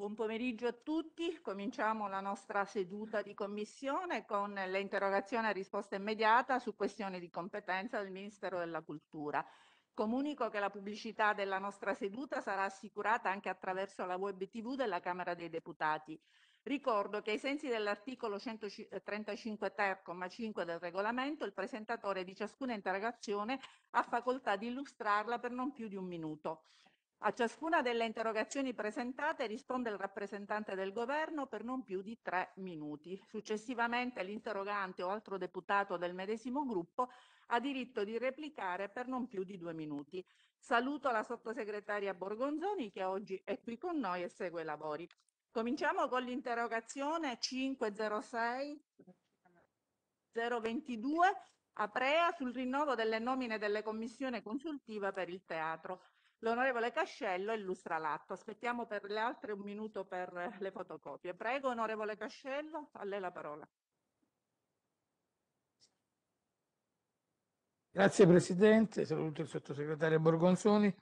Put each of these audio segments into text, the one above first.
Buon pomeriggio a tutti. Cominciamo la nostra seduta di commissione con le interrogazioni a risposta immediata su questioni di competenza del Ministero della Cultura. Comunico che la pubblicità della nostra seduta sarà assicurata anche attraverso la web TV della Camera dei Deputati. Ricordo che ai sensi dell'articolo 135 ter, 5 del regolamento, il presentatore di ciascuna interrogazione ha facoltà di illustrarla per non più di un minuto. A ciascuna delle interrogazioni presentate risponde il rappresentante del Governo per non più di tre minuti. Successivamente l'interrogante o altro deputato del medesimo gruppo ha diritto di replicare per non più di due minuti. Saluto la sottosegretaria Borgonzoni che oggi è qui con noi e segue i lavori. Cominciamo con l'interrogazione 506 022 Aprea sul rinnovo delle nomine delle commissioni consultive per il teatro. L'onorevole Cascello illustra l'atto. Aspettiamo per le altre un minuto per le fotocopie. Prego, onorevole Cascello, a lei la parola. Grazie Presidente, saluto il sottosegretario Borgonzoni.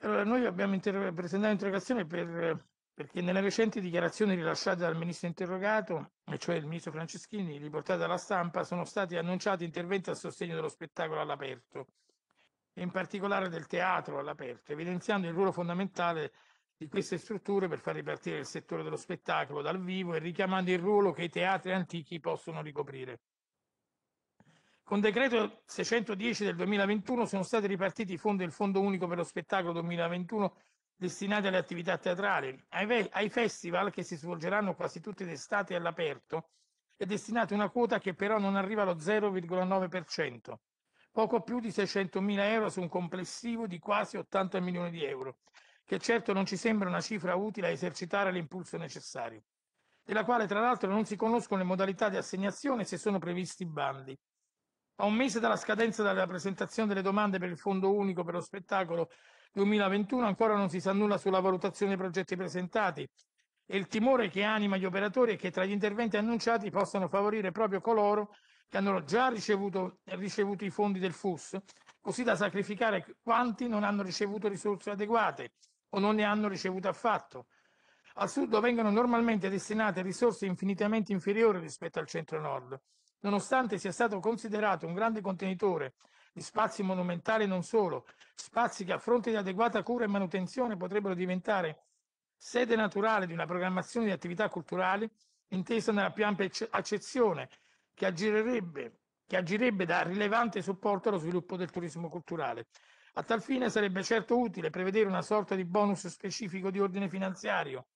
Allora, noi abbiamo inter- presentato un'interrogazione per, perché nelle recenti dichiarazioni rilasciate dal ministro interrogato, e cioè il ministro Franceschini, riportate alla stampa, sono stati annunciati interventi a sostegno dello spettacolo all'aperto e in particolare del teatro all'aperto, evidenziando il ruolo fondamentale di queste strutture per far ripartire il settore dello spettacolo dal vivo e richiamando il ruolo che i teatri antichi possono ricoprire. Con decreto 610 del 2021 sono stati ripartiti i fondi del Fondo Unico per lo Spettacolo 2021 destinati alle attività teatrali, ai, festival che si svolgeranno quasi tutti d'estate all'aperto, è destinata una quota che però non arriva allo 0,9% poco più di 600.000 euro su un complessivo di quasi 80 milioni di euro, che certo non ci sembra una cifra utile a esercitare l'impulso necessario, della quale tra l'altro non si conoscono le modalità di assegnazione se sono previsti bandi. A un mese dalla scadenza della presentazione delle domande per il Fondo Unico per lo Spettacolo 2021 ancora non si sa nulla sulla valutazione dei progetti presentati, e il timore che anima gli operatori è che tra gli interventi annunciati possano favorire proprio coloro che hanno già ricevuto, ricevuto i fondi del FUS, così da sacrificare quanti non hanno ricevuto risorse adeguate o non ne hanno ricevute affatto. Al sud vengono normalmente destinate risorse infinitamente inferiori rispetto al centro-nord, nonostante sia stato considerato un grande contenitore di spazi monumentali e non solo, spazi che a fronte di adeguata cura e manutenzione potrebbero diventare sede naturale di una programmazione di attività culturali intesa nella più ampia accezione, che agirerebbe, che agirebbe da rilevante supporto allo sviluppo del turismo culturale. A tal fine sarebbe certo utile prevedere una sorta di bonus specifico di ordine finanziario.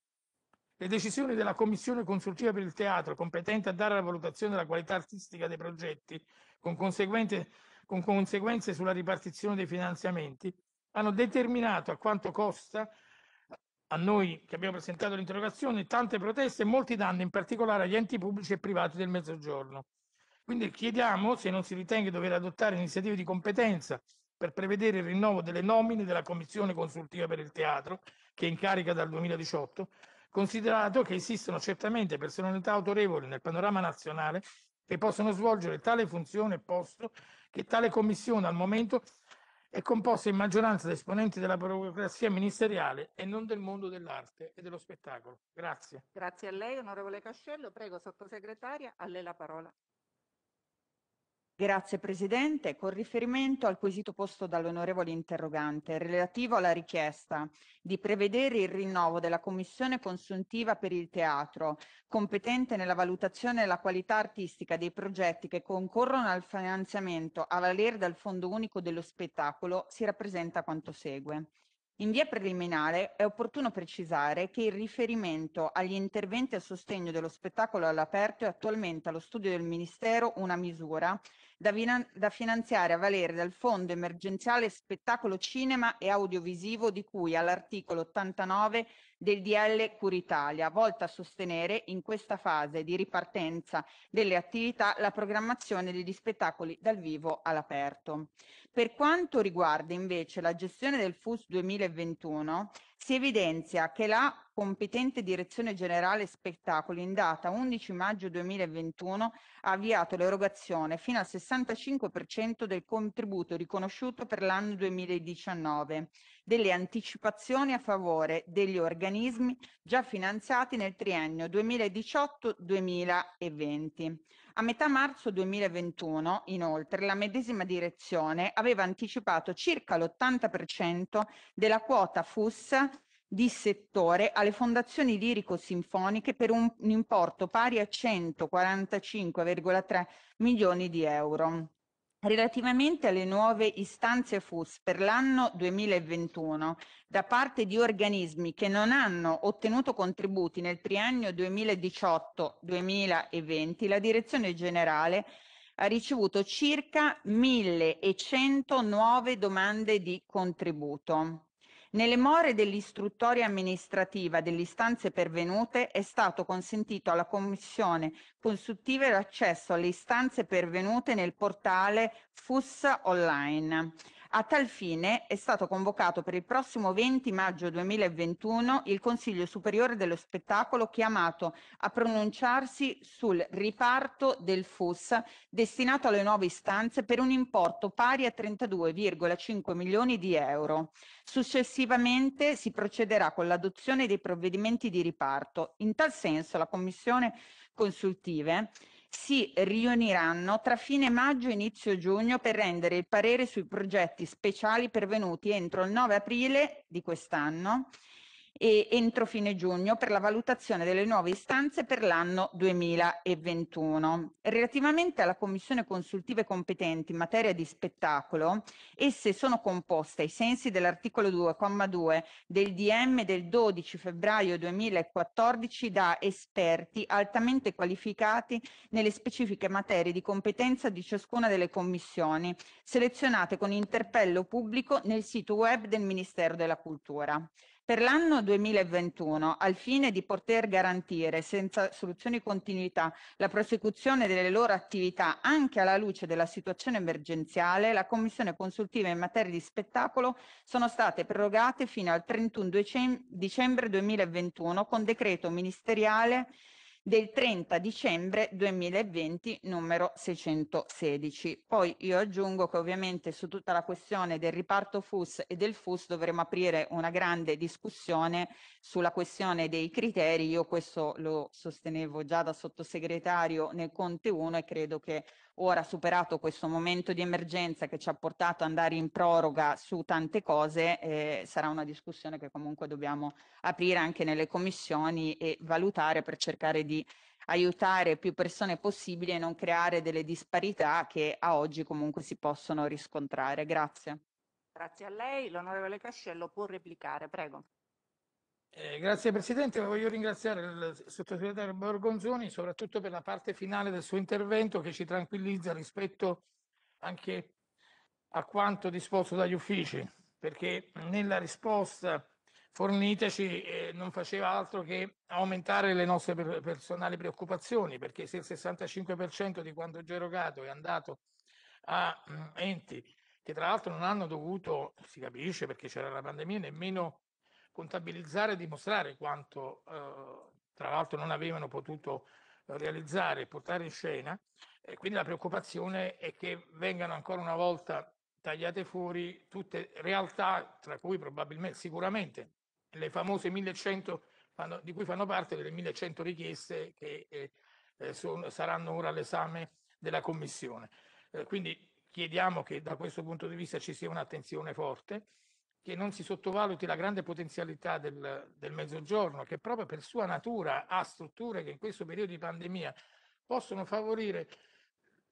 Le decisioni della Commissione consultiva per il teatro, competente a dare la valutazione della qualità artistica dei progetti, con, con conseguenze sulla ripartizione dei finanziamenti, hanno determinato a quanto costa a noi che abbiamo presentato l'interrogazione, tante proteste e molti danni, in particolare agli enti pubblici e privati del Mezzogiorno. Quindi chiediamo se non si ritenga dover adottare iniziative di competenza per prevedere il rinnovo delle nomine della Commissione consultiva per il teatro, che è in carica dal 2018, considerato che esistono certamente personalità autorevoli nel panorama nazionale che possono svolgere tale funzione e posto che tale commissione al momento è composta in maggioranza da esponenti della burocrazia ministeriale e non del mondo dell'arte e dello spettacolo. Grazie. Grazie a lei, onorevole Cascello. Prego, sottosegretaria, a lei la parola. Grazie Presidente. Con riferimento al quesito posto dall'onorevole interrogante relativo alla richiesta di prevedere il rinnovo della commissione consuntiva per il teatro, competente nella valutazione della qualità artistica dei progetti che concorrono al finanziamento a valere dal Fondo Unico dello Spettacolo, si rappresenta quanto segue. In via preliminare è opportuno precisare che il riferimento agli interventi a sostegno dello spettacolo all'aperto è attualmente allo studio del Ministero una misura da, da finanziare a valere dal Fondo Emergenziale Spettacolo Cinema e Audiovisivo di cui all'articolo 89 del DL Curitalia, volta a sostenere in questa fase di ripartenza delle attività la programmazione degli spettacoli dal vivo all'aperto. Per quanto riguarda invece la gestione del FUS 2021, si evidenzia che la competente Direzione Generale Spettacoli in data 11 maggio 2021 ha avviato l'erogazione fino al 65% del contributo riconosciuto per l'anno 2019 delle anticipazioni a favore degli organismi già finanziati nel triennio 2018-2020. A metà marzo 2021, inoltre, la medesima direzione aveva anticipato circa l'80% della quota FUS di settore alle fondazioni lirico-sinfoniche per un importo pari a 145,3 milioni di euro. Relativamente alle nuove istanze FUS per l'anno 2021 da parte di organismi che non hanno ottenuto contributi nel triennio 2018-2020, la Direzione Generale ha ricevuto circa 1100 nuove domande di contributo. Nelle more dell'istruttoria amministrativa delle istanze pervenute è stato consentito alla Commissione consultiva l'accesso alle istanze pervenute nel portale FUS online. A tal fine è stato convocato per il prossimo 20 maggio 2021 il Consiglio Superiore dello Spettacolo chiamato a pronunciarsi sul riparto del FUS destinato alle nuove istanze per un importo pari a 32,5 milioni di euro. Successivamente si procederà con l'adozione dei provvedimenti di riparto. In tal senso la Commissione consultive si riuniranno tra fine maggio e inizio giugno per rendere il parere sui progetti speciali pervenuti entro il 9 aprile di quest'anno e entro fine giugno per la valutazione delle nuove istanze per l'anno 2021. Relativamente alla commissione consultive competenti in materia di spettacolo, esse sono composte ai sensi dell'articolo 2,2 del DM del 12 febbraio 2014 da esperti altamente qualificati nelle specifiche materie di competenza di ciascuna delle commissioni, selezionate con interpello pubblico nel sito web del Ministero della Cultura. Per l'anno 2021, al fine di poter garantire senza soluzioni di continuità la prosecuzione delle loro attività anche alla luce della situazione emergenziale, la Commissione consultiva in materia di spettacolo sono state prorogate fino al 31 dicembre 2021 con decreto ministeriale del 30 dicembre 2020 numero 616. Poi io aggiungo che ovviamente su tutta la questione del riparto FUS e del FUS dovremo aprire una grande discussione sulla questione dei criteri. Io questo lo sostenevo già da sottosegretario nel Conte 1 e credo che Ora, superato questo momento di emergenza che ci ha portato ad andare in proroga su tante cose, eh, sarà una discussione che comunque dobbiamo aprire anche nelle commissioni e valutare per cercare di aiutare più persone possibile e non creare delle disparità che a oggi comunque si possono riscontrare. Grazie. Grazie a lei. L'onorevole Cascello può replicare, prego. Eh, grazie Presidente, voglio ringraziare il sottosegretario Borgonzoni soprattutto per la parte finale del suo intervento che ci tranquillizza rispetto anche a quanto disposto dagli uffici, perché nella risposta forniteci eh, non faceva altro che aumentare le nostre per personali preoccupazioni, perché se il 65% di quanto già erogato è andato a mm, enti che tra l'altro non hanno dovuto, si capisce perché c'era la pandemia, nemmeno contabilizzare e dimostrare quanto eh, tra l'altro non avevano potuto eh, realizzare e portare in scena. E quindi la preoccupazione è che vengano ancora una volta tagliate fuori tutte realtà, tra cui probabilmente, sicuramente, le famose 1100 fanno, di cui fanno parte delle 1100 richieste che eh, eh sono, saranno ora all'esame della Commissione. Eh, quindi chiediamo che da questo punto di vista ci sia un'attenzione forte che non si sottovaluti la grande potenzialità del, del mezzogiorno, che proprio per sua natura ha strutture che in questo periodo di pandemia possono favorire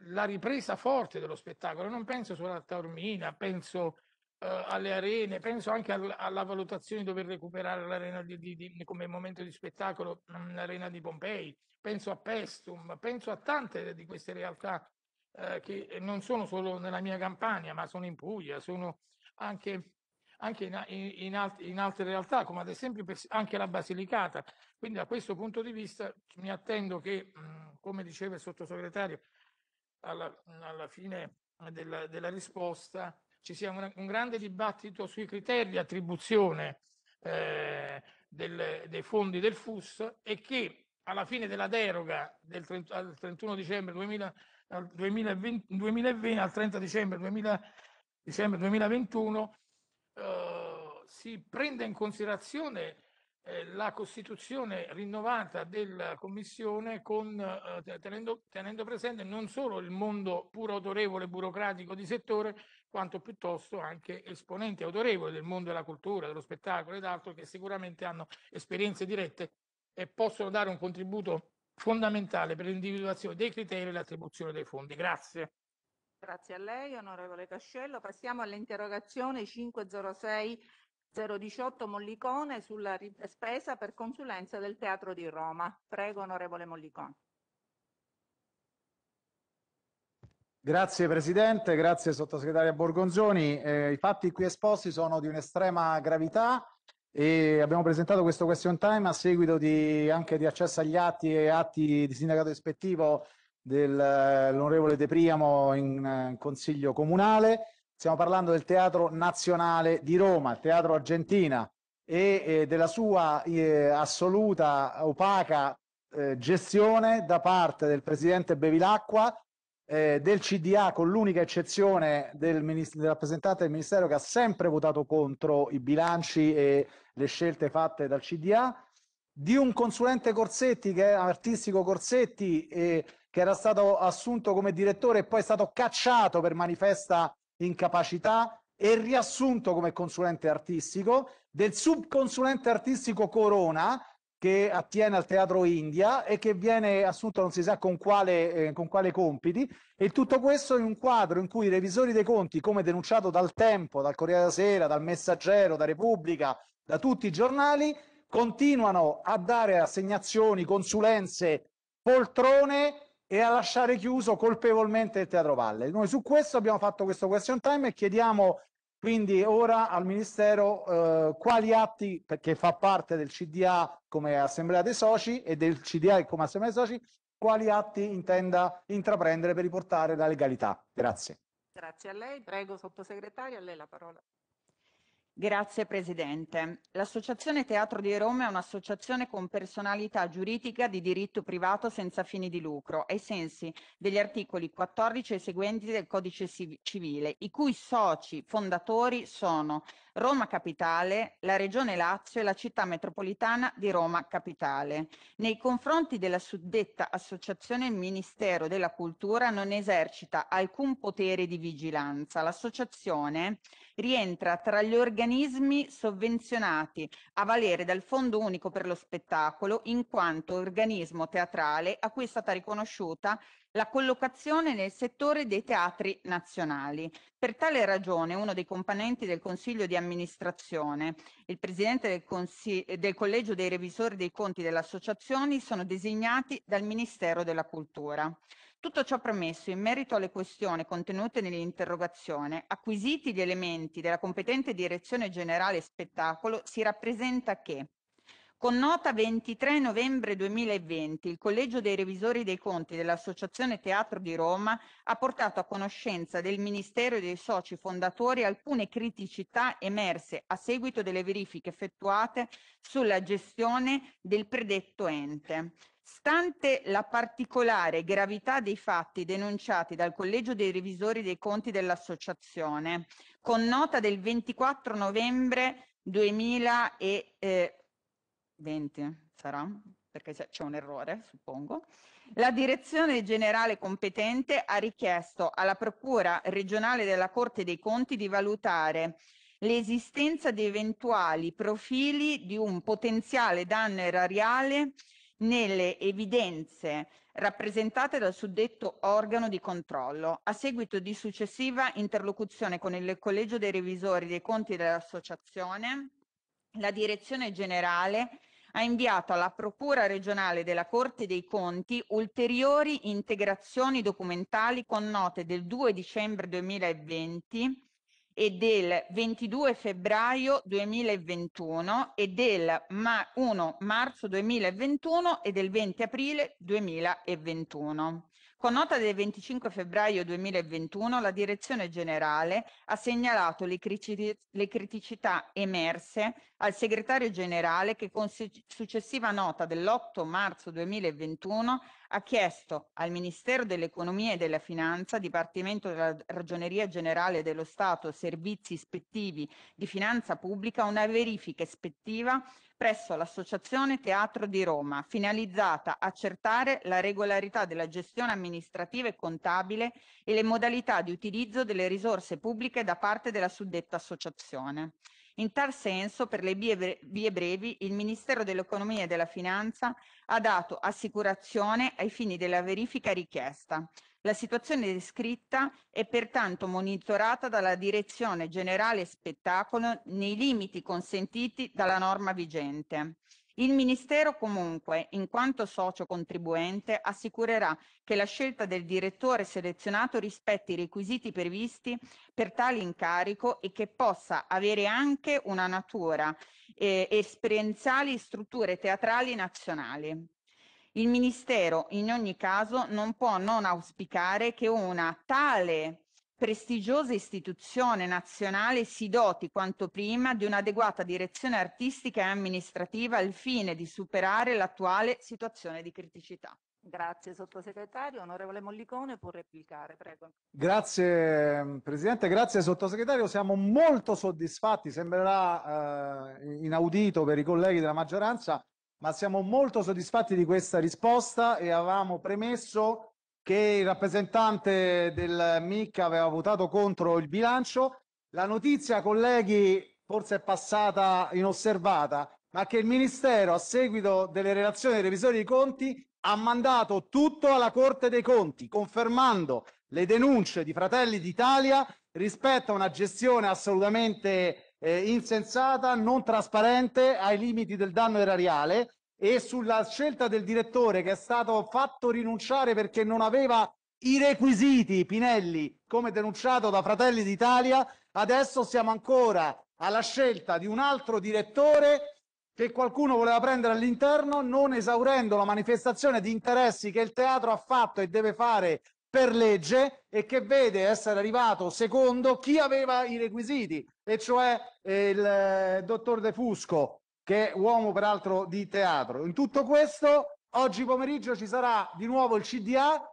la ripresa forte dello spettacolo. Non penso solo alla Taormina, penso eh, alle arene, penso anche al, alla valutazione di dover recuperare l'arena di, di, di, come momento di spettacolo, mm, l'arena di Pompei, penso a Pestum, penso a tante di queste realtà eh, che non sono solo nella mia campagna, ma sono in Puglia, sono anche anche in, in, in altre realtà, come ad esempio anche la Basilicata. Quindi da questo punto di vista mi attendo che, mm, come diceva il sottosegretario, alla, alla fine della, della, risposta ci sia un, un, grande dibattito sui criteri di attribuzione eh, del, dei fondi del FUS e che alla fine della deroga del 30, al 31 dicembre 2000, al 2020, 2020, al 30 dicembre, 2000, dicembre 2021 si prende in considerazione eh, la costituzione rinnovata della Commissione con, eh, tenendo, tenendo presente non solo il mondo pur autorevole burocratico di settore, quanto piuttosto anche esponenti autorevoli del mondo della cultura, dello spettacolo ed altro che sicuramente hanno esperienze dirette e possono dare un contributo fondamentale per l'individuazione dei criteri e l'attribuzione dei fondi. Grazie. Grazie a lei, onorevole Cascello. Passiamo all'interrogazione 506 018 Mollicone sulla spesa per consulenza del Teatro di Roma. Prego, onorevole Mollicone. Grazie Presidente, grazie Sottosegretaria Borgonzoni. Eh, I fatti qui esposti sono di un'estrema gravità e abbiamo presentato questo question time a seguito di, anche di accesso agli atti e atti di sindacato ispettivo dell'onorevole eh, De Priamo in, eh, in Consiglio Comunale Stiamo parlando del Teatro Nazionale di Roma, il Teatro Argentina, e eh, della sua eh, assoluta, opaca eh, gestione da parte del presidente Bevilacqua, eh, del CDA, con l'unica eccezione del, minist- del rappresentante del Ministero che ha sempre votato contro i bilanci e le scelte fatte dal CDA, di un consulente Corsetti, che è artistico Corsetti, che era stato assunto come direttore e poi è stato cacciato per manifesta incapacità e riassunto come consulente artistico del subconsulente artistico Corona che attiene al Teatro India e che viene assunto non si sa con quale, eh, con quale compiti e tutto questo in un quadro in cui i revisori dei conti come denunciato dal Tempo, dal Corriere della Sera, dal Messaggero, da Repubblica, da tutti i giornali continuano a dare assegnazioni, consulenze, poltrone e a lasciare chiuso colpevolmente il Teatro Valle. Noi su questo abbiamo fatto questo question time e chiediamo quindi ora al Ministero eh, quali atti, perché fa parte del CDA come Assemblea dei Soci e del CDA come Assemblea dei Soci, quali atti intenda intraprendere per riportare la legalità. Grazie. Grazie a lei, prego sottosegretario, a lei la parola. Grazie Presidente. L'Associazione Teatro di Roma è un'associazione con personalità giuridica di diritto privato senza fini di lucro, ai sensi degli articoli 14 e seguenti del Codice Civile, i cui soci fondatori sono Roma Capitale, la Regione Lazio e la Città Metropolitana di Roma Capitale. Nei confronti della suddetta associazione il Ministero della Cultura non esercita alcun potere di vigilanza. L'associazione rientra tra gli organismi sovvenzionati a valere dal Fondo Unico per lo Spettacolo in quanto organismo teatrale a cui è stata riconosciuta la collocazione nel settore dei teatri nazionali. Per tale ragione uno dei componenti del Consiglio di amministrazione, il Presidente del, Consig- del Collegio dei Revisori dei Conti delle Associazioni sono designati dal Ministero della Cultura. Tutto ciò premesso in merito alle questioni contenute nell'interrogazione, acquisiti gli elementi della competente Direzione Generale Spettacolo, si rappresenta che con nota 23 novembre 2020 il Collegio dei Revisori dei Conti dell'Associazione Teatro di Roma ha portato a conoscenza del Ministero e dei soci fondatori alcune criticità emerse a seguito delle verifiche effettuate sulla gestione del predetto ente. Stante la particolare gravità dei fatti denunciati dal Collegio dei Revisori dei Conti dell'Associazione, con nota del 24 novembre 2020, 20 sarà, perché c'è un errore, suppongo, la direzione generale competente ha richiesto alla Procura regionale della Corte dei Conti di valutare l'esistenza di eventuali profili di un potenziale danno erariale nelle evidenze rappresentate dal suddetto organo di controllo, a seguito di successiva interlocuzione con il Collegio dei Revisori dei Conti dell'Associazione, la Direzione Generale ha inviato alla Procura regionale della Corte dei Conti ulteriori integrazioni documentali con note del 2 dicembre 2020 e del 22 febbraio 2021 e del 1 marzo 2021 e del 20 aprile 2021. Con nota del 25 febbraio 2021 la Direzione Generale ha segnalato le, criticità emerse al Segretario Generale che con successiva nota dell'8 marzo 2021 ha chiesto al Ministero dell'Economia e della Finanza, Dipartimento della Ragioneria Generale dello Stato, Servizi Ispettivi di Finanza Pubblica, una verifica ispettiva presso l'Associazione Teatro di Roma, finalizzata a accertare la regolarità della gestione amministrativa e contabile e le modalità di utilizzo delle risorse pubbliche da parte della suddetta associazione. In tal senso, per le vie brevi, il Ministero dell'Economia e della Finanza ha dato assicurazione ai fini della verifica richiesta. La situazione descritta è pertanto monitorata dalla Direzione Generale Spettacolo nei limiti consentiti dalla norma vigente. Il Ministero comunque, in quanto socio contribuente, assicurerà che la scelta del direttore selezionato rispetti i requisiti previsti per tale incarico e che possa avere anche una natura eh, esperienziale in strutture teatrali nazionali. Il Ministero in ogni caso non può non auspicare che una tale prestigiosa istituzione nazionale si doti quanto prima di un'adeguata direzione artistica e amministrativa al fine di superare l'attuale situazione di criticità. Grazie sottosegretario. Onorevole Mollicone può replicare, prego. Grazie ehm, Presidente, grazie sottosegretario. Siamo molto soddisfatti, sembrerà eh, inaudito per i colleghi della maggioranza, ma siamo molto soddisfatti di questa risposta e avevamo premesso che il rappresentante del MIC aveva votato contro il bilancio. La notizia, colleghi, forse è passata inosservata, ma che il Ministero, a seguito delle relazioni dei revisori dei conti, ha mandato tutto alla Corte dei Conti, confermando le denunce di Fratelli d'Italia rispetto a una gestione assolutamente eh, insensata, non trasparente, ai limiti del danno erariale e sulla scelta del direttore che è stato fatto rinunciare perché non aveva i requisiti Pinelli, come denunciato da Fratelli d'Italia, adesso siamo ancora alla scelta di un altro direttore che qualcuno voleva prendere all'interno, non esaurendo la manifestazione di interessi che il teatro ha fatto e deve fare per legge e che vede essere arrivato secondo chi aveva i requisiti, e cioè eh, il eh, dottor De Fusco, che è uomo peraltro di teatro. In tutto questo, oggi pomeriggio ci sarà di nuovo il CDA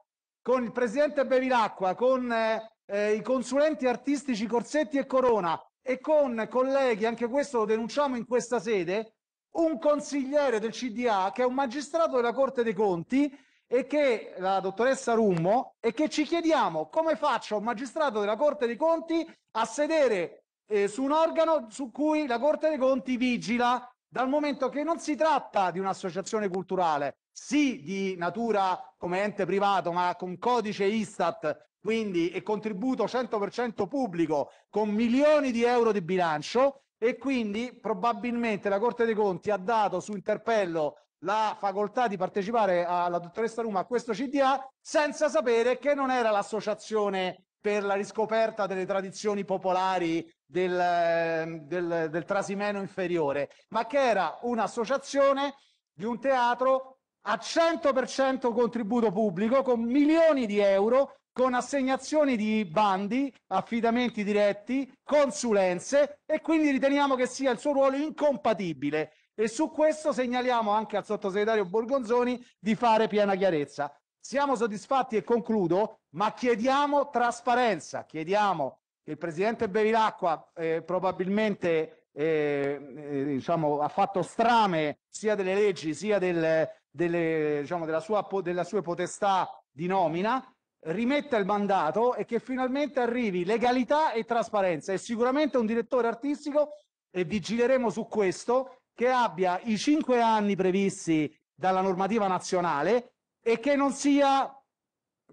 con il presidente Bevilacqua, con eh, eh, i consulenti artistici Corsetti e Corona e con colleghi, anche questo lo denunciamo in questa sede, un consigliere del CDA che è un magistrato della Corte dei Conti e che la dottoressa Rummo e che ci chiediamo come faccia un magistrato della Corte dei Conti a sedere eh, su un organo su cui la Corte dei Conti vigila dal momento che non si tratta di un'associazione culturale, sì di natura come ente privato, ma con codice Istat, quindi e contributo 100% pubblico, con milioni di euro di bilancio e quindi probabilmente la Corte dei Conti ha dato su interpello la facoltà di partecipare alla dottoressa Ruma a questo CDA senza sapere che non era l'associazione per la riscoperta delle tradizioni popolari del, ehm, del, del Trasimeno inferiore, ma che era un'associazione di un teatro a 100% contributo pubblico con milioni di euro, con assegnazioni di bandi, affidamenti diretti, consulenze e quindi riteniamo che sia il suo ruolo incompatibile e su questo segnaliamo anche al sottosegretario Borgonzoni di fare piena chiarezza. Siamo soddisfatti e concludo, ma chiediamo trasparenza, chiediamo il presidente Bevilacqua eh, probabilmente eh, eh, diciamo, ha fatto strame sia delle leggi sia del, delle, diciamo, della sua, della sue potestà di nomina, rimetta il mandato e che finalmente arrivi legalità e trasparenza. E sicuramente un direttore artistico, e vigileremo su questo, che abbia i cinque anni previsti dalla normativa nazionale e che non sia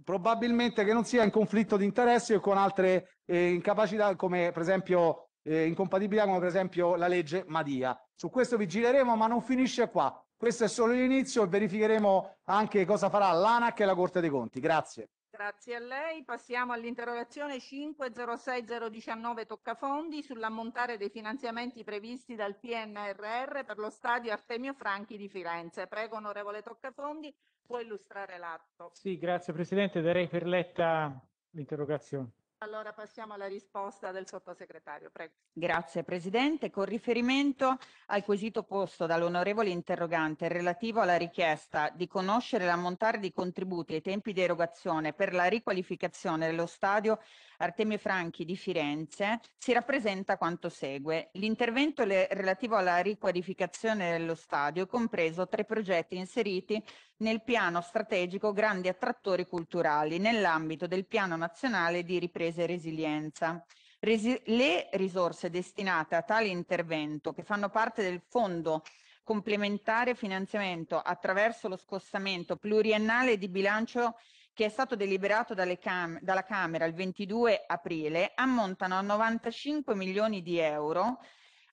probabilmente che non sia in conflitto di interessi o con altre eh, incapacità come per esempio eh, incompatibilità come per esempio la legge Madia. Su questo vigileremo ma non finisce qua. Questo è solo l'inizio e verificheremo anche cosa farà l'ANAC e la Corte dei Conti. Grazie. Grazie a lei. Passiamo all'interrogazione 506019 Toccafondi sull'ammontare dei finanziamenti previsti dal PNRR per lo stadio Artemio Franchi di Firenze. Prego, onorevole Toccafondi, può illustrare l'atto. Sì, grazie Presidente. Darei per letta l'interrogazione. Allora passiamo alla risposta del sottosegretario. Prego. Grazie Presidente. Con riferimento al quesito posto dall'onorevole interrogante relativo alla richiesta di conoscere l'ammontare di contributi ai tempi di erogazione per la riqualificazione dello stadio Artemio Franchi di Firenze, si rappresenta quanto segue. L'intervento relativo alla riqualificazione dello stadio è compreso tra i progetti inseriti nel piano strategico Grandi attrattori culturali nell'ambito del Piano nazionale di ripresa e resilienza. Resi- le risorse destinate a tale intervento, che fanno parte del fondo complementare finanziamento attraverso lo scostamento pluriennale di bilancio che è stato deliberato cam- dalla Camera il 22 aprile, ammontano a 95 milioni di euro,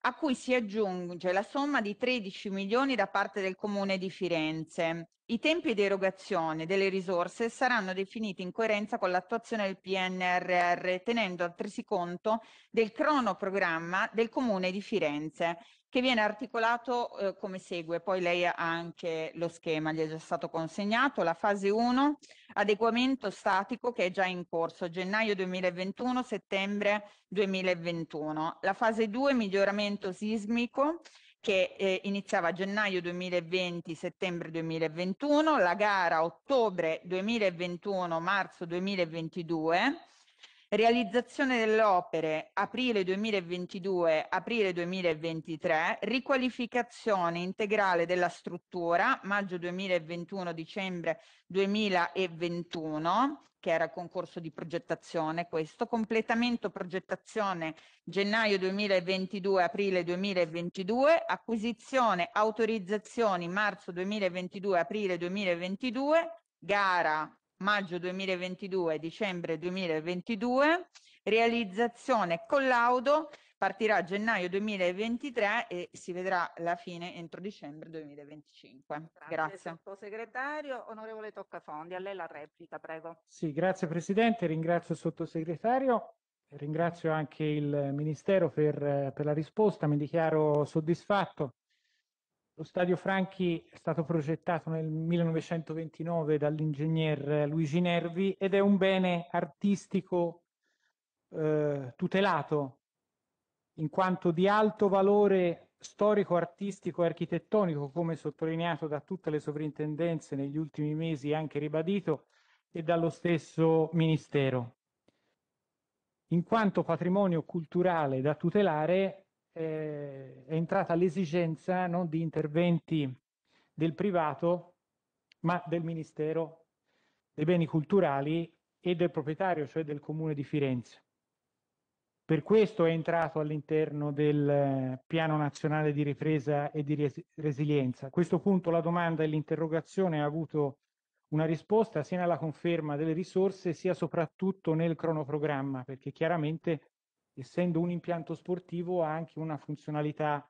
a cui si aggiunge la somma di 13 milioni da parte del Comune di Firenze. I tempi di erogazione delle risorse saranno definiti in coerenza con l'attuazione del PNRR, tenendo altresì conto del cronoprogramma del Comune di Firenze, che viene articolato eh, come segue. Poi lei ha anche lo schema, gli è già stato consegnato. La fase 1, adeguamento statico che è già in corso, gennaio 2021, settembre 2021. La fase 2, miglioramento sismico che eh, iniziava gennaio 2020, settembre 2021, la gara ottobre 2021, marzo 2022 Realizzazione delle opere aprile 2022-aprile 2023, riqualificazione integrale della struttura maggio 2021-dicembre 2021, che era concorso di progettazione questo, completamento progettazione gennaio 2022-aprile 2022, acquisizione autorizzazioni marzo 2022-aprile 2022, gara maggio 2022, dicembre 2022, realizzazione collaudo partirà a gennaio 2023 e si vedrà la fine entro dicembre 2025. Grazie. grazie. Sottosegretario, onorevole Toccafondi, a lei la replica, prego. Sì, grazie Presidente, ringrazio il sottosegretario, ringrazio anche il Ministero per, per la risposta, mi dichiaro soddisfatto lo Stadio Franchi è stato progettato nel 1929 dall'ingegner Luigi Nervi ed è un bene artistico eh, tutelato in quanto di alto valore storico, artistico e architettonico, come sottolineato da tutte le sovrintendenze negli ultimi mesi e anche ribadito, e dallo stesso Ministero. In quanto patrimonio culturale da tutelare, eh, è entrata l'esigenza non di interventi del privato, ma del Ministero dei Beni Culturali e del proprietario, cioè del Comune di Firenze. Per questo è entrato all'interno del eh, Piano Nazionale di Ripresa e di res- Resilienza. A questo punto la domanda e l'interrogazione ha avuto una risposta sia nella conferma delle risorse sia soprattutto nel cronoprogramma, perché chiaramente essendo un impianto sportivo ha anche una funzionalità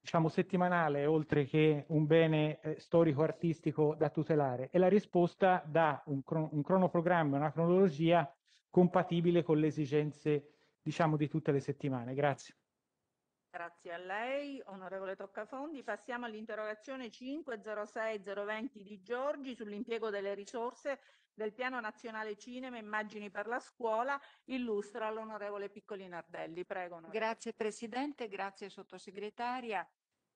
diciamo settimanale oltre che un bene eh, storico-artistico da tutelare e la risposta dà un, cron- un cronoprogramma, una cronologia compatibile con le esigenze diciamo di tutte le settimane. Grazie. Grazie a lei, onorevole Toccafondi. Passiamo all'interrogazione 506020 di Giorgi sull'impiego delle risorse del Piano Nazionale Cinema Immagini per la Scuola illustra l'onorevole Piccoli Nardelli. Prego. Onorevole. Grazie Presidente, grazie Sottosegretaria.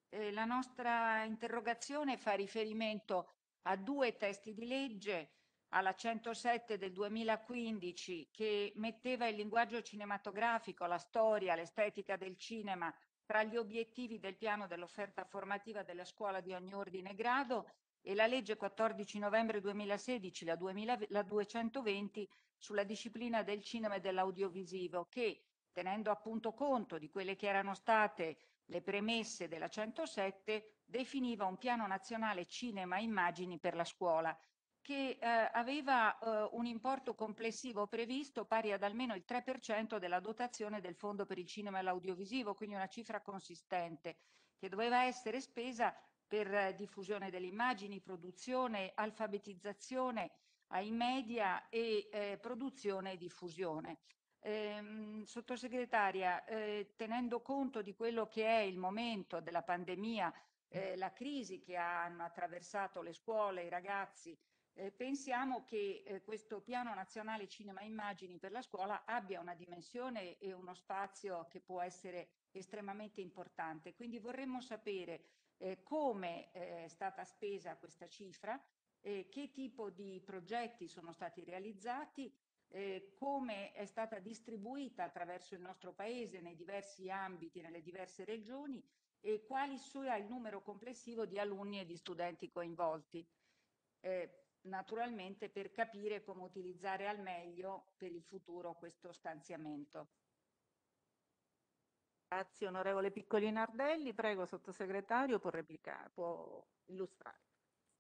Eh, la nostra interrogazione fa riferimento a due testi di legge, alla 107 del 2015 che metteva il linguaggio cinematografico, la storia, l'estetica del cinema tra gli obiettivi del piano dell'offerta formativa della scuola di ogni ordine e grado e la legge 14 novembre 2016, la, 2000, la 220, sulla disciplina del cinema e dell'audiovisivo, che, tenendo appunto conto di quelle che erano state le premesse della 107, definiva un piano nazionale cinema e immagini per la scuola, che eh, aveva eh, un importo complessivo previsto pari ad almeno il 3% della dotazione del Fondo per il cinema e l'audiovisivo, quindi una cifra consistente che doveva essere spesa per diffusione delle immagini, produzione, alfabetizzazione ai media e eh, produzione e diffusione. Eh, sottosegretaria, eh, tenendo conto di quello che è il momento della pandemia, eh, la crisi che hanno attraversato le scuole, i ragazzi, eh, pensiamo che eh, questo piano nazionale cinema immagini per la scuola abbia una dimensione e uno spazio che può essere estremamente importante. Quindi vorremmo sapere eh, come eh, è stata spesa questa cifra, eh, che tipo di progetti sono stati realizzati, eh, come è stata distribuita attraverso il nostro Paese nei diversi ambiti, nelle diverse regioni e quali sia il numero complessivo di alunni e di studenti coinvolti. Eh, naturalmente per capire come utilizzare al meglio per il futuro questo stanziamento. Grazie onorevole Piccolino Ardelli, prego sottosegretario può può illustrare.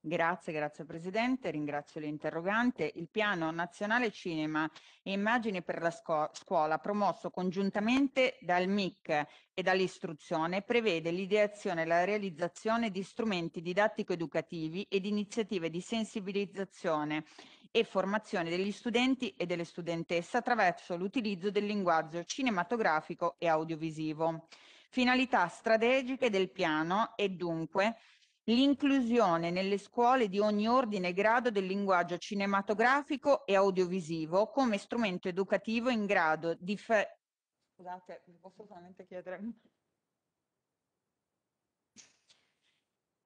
Grazie, grazie Presidente, ringrazio l'interrogante. Il piano nazionale cinema e immagini per la scuola, promosso congiuntamente dal MIC e dall'istruzione, prevede l'ideazione e la realizzazione di strumenti didattico-educativi ed iniziative di sensibilizzazione e formazione degli studenti e delle studentesse attraverso l'utilizzo del linguaggio cinematografico e audiovisivo. Finalità strategiche del piano è dunque l'inclusione nelle scuole di ogni ordine e grado del linguaggio cinematografico e audiovisivo come strumento educativo in grado di... Scusate, vi posso solamente chiedere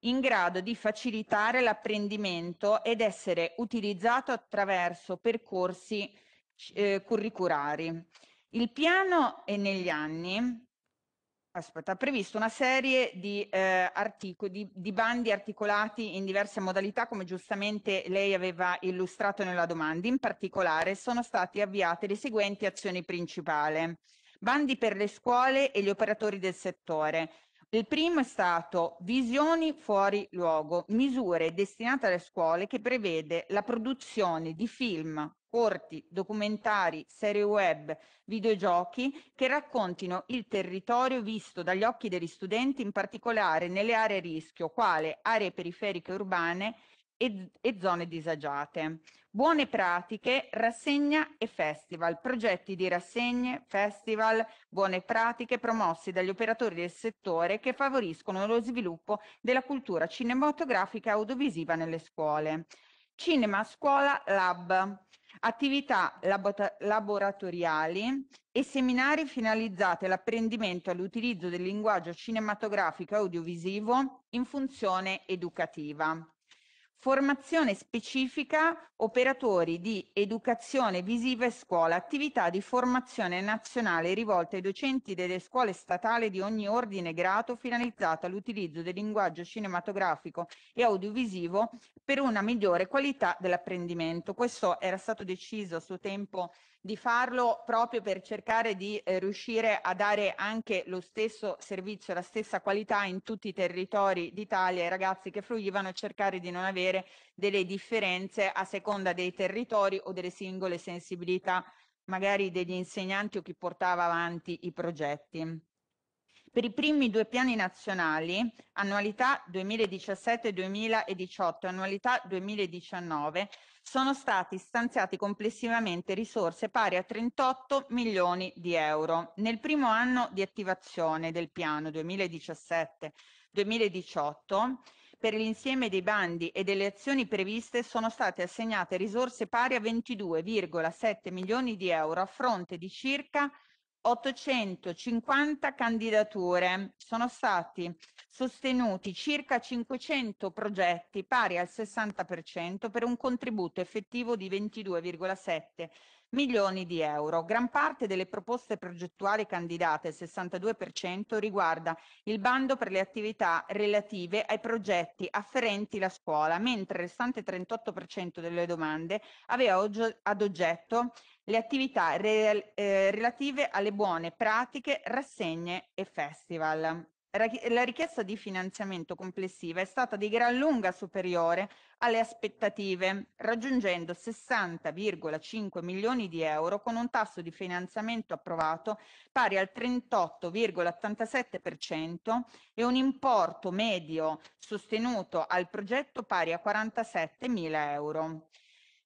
in grado di facilitare l'apprendimento ed essere utilizzato attraverso percorsi eh, curriculari. Il piano è negli anni aspetta, ha previsto una serie di, eh, articoli, di, di, bandi articolati in diverse modalità, come giustamente lei aveva illustrato nella domanda. In particolare sono state avviate le seguenti azioni principali. Bandi per le scuole e gli operatori del settore, il primo è stato "Visioni fuori luogo", misure destinate alle scuole che prevede la produzione di film corti, documentari, serie web, videogiochi che raccontino il territorio visto dagli occhi degli studenti, in particolare nelle aree a rischio, quale aree periferiche urbane e, e zone disagiate. Buone pratiche, rassegna e festival, progetti di rassegne, festival, buone pratiche promossi dagli operatori del settore che favoriscono lo sviluppo della cultura cinematografica e audiovisiva nelle scuole. Cinema Scuola Lab, attività labo- laboratoriali e seminari finalizzati all'apprendimento e all'utilizzo del linguaggio cinematografico e audiovisivo in funzione educativa. Formazione specifica operatori di educazione visiva e scuola, attività di formazione nazionale rivolte ai docenti delle scuole statali di ogni ordine e grado finalizzata all'utilizzo del linguaggio cinematografico e audiovisivo per una migliore qualità dell'apprendimento. Questo era stato deciso a suo tempo di farlo proprio per cercare di eh, riuscire a dare anche lo stesso servizio, la stessa qualità in tutti i territori d'Italia ai ragazzi che fluivano e cercare di non avere delle differenze a seconda dei territori o delle singole sensibilità magari degli insegnanti o chi portava avanti i progetti. Per i primi due piani nazionali, annualità 2017-2018 e annualità 2019, sono stati stanziati complessivamente risorse pari a 38 milioni di euro. Nel primo anno di attivazione del piano 2017-2018, per l'insieme dei bandi e delle azioni previste sono state assegnate risorse pari a 22,7 milioni di euro a fronte di circa 850 candidature. Sono stati sostenuti circa 500 progetti pari al 60% per un contributo effettivo di 22,7 milioni di euro. Gran parte delle proposte progettuali candidate, il 62%, riguarda il bando per le attività relative ai progetti afferenti la scuola, mentre il restante 38% delle domande aveva ad oggetto le attività re eh, relative alle buone pratiche, rassegne e festival la richiesta di finanziamento complessiva è stata di gran lunga superiore alle aspettative, raggiungendo 60,5 milioni di euro con un tasso di finanziamento approvato pari al 38,87% e un importo medio sostenuto al progetto pari a 47 mila euro.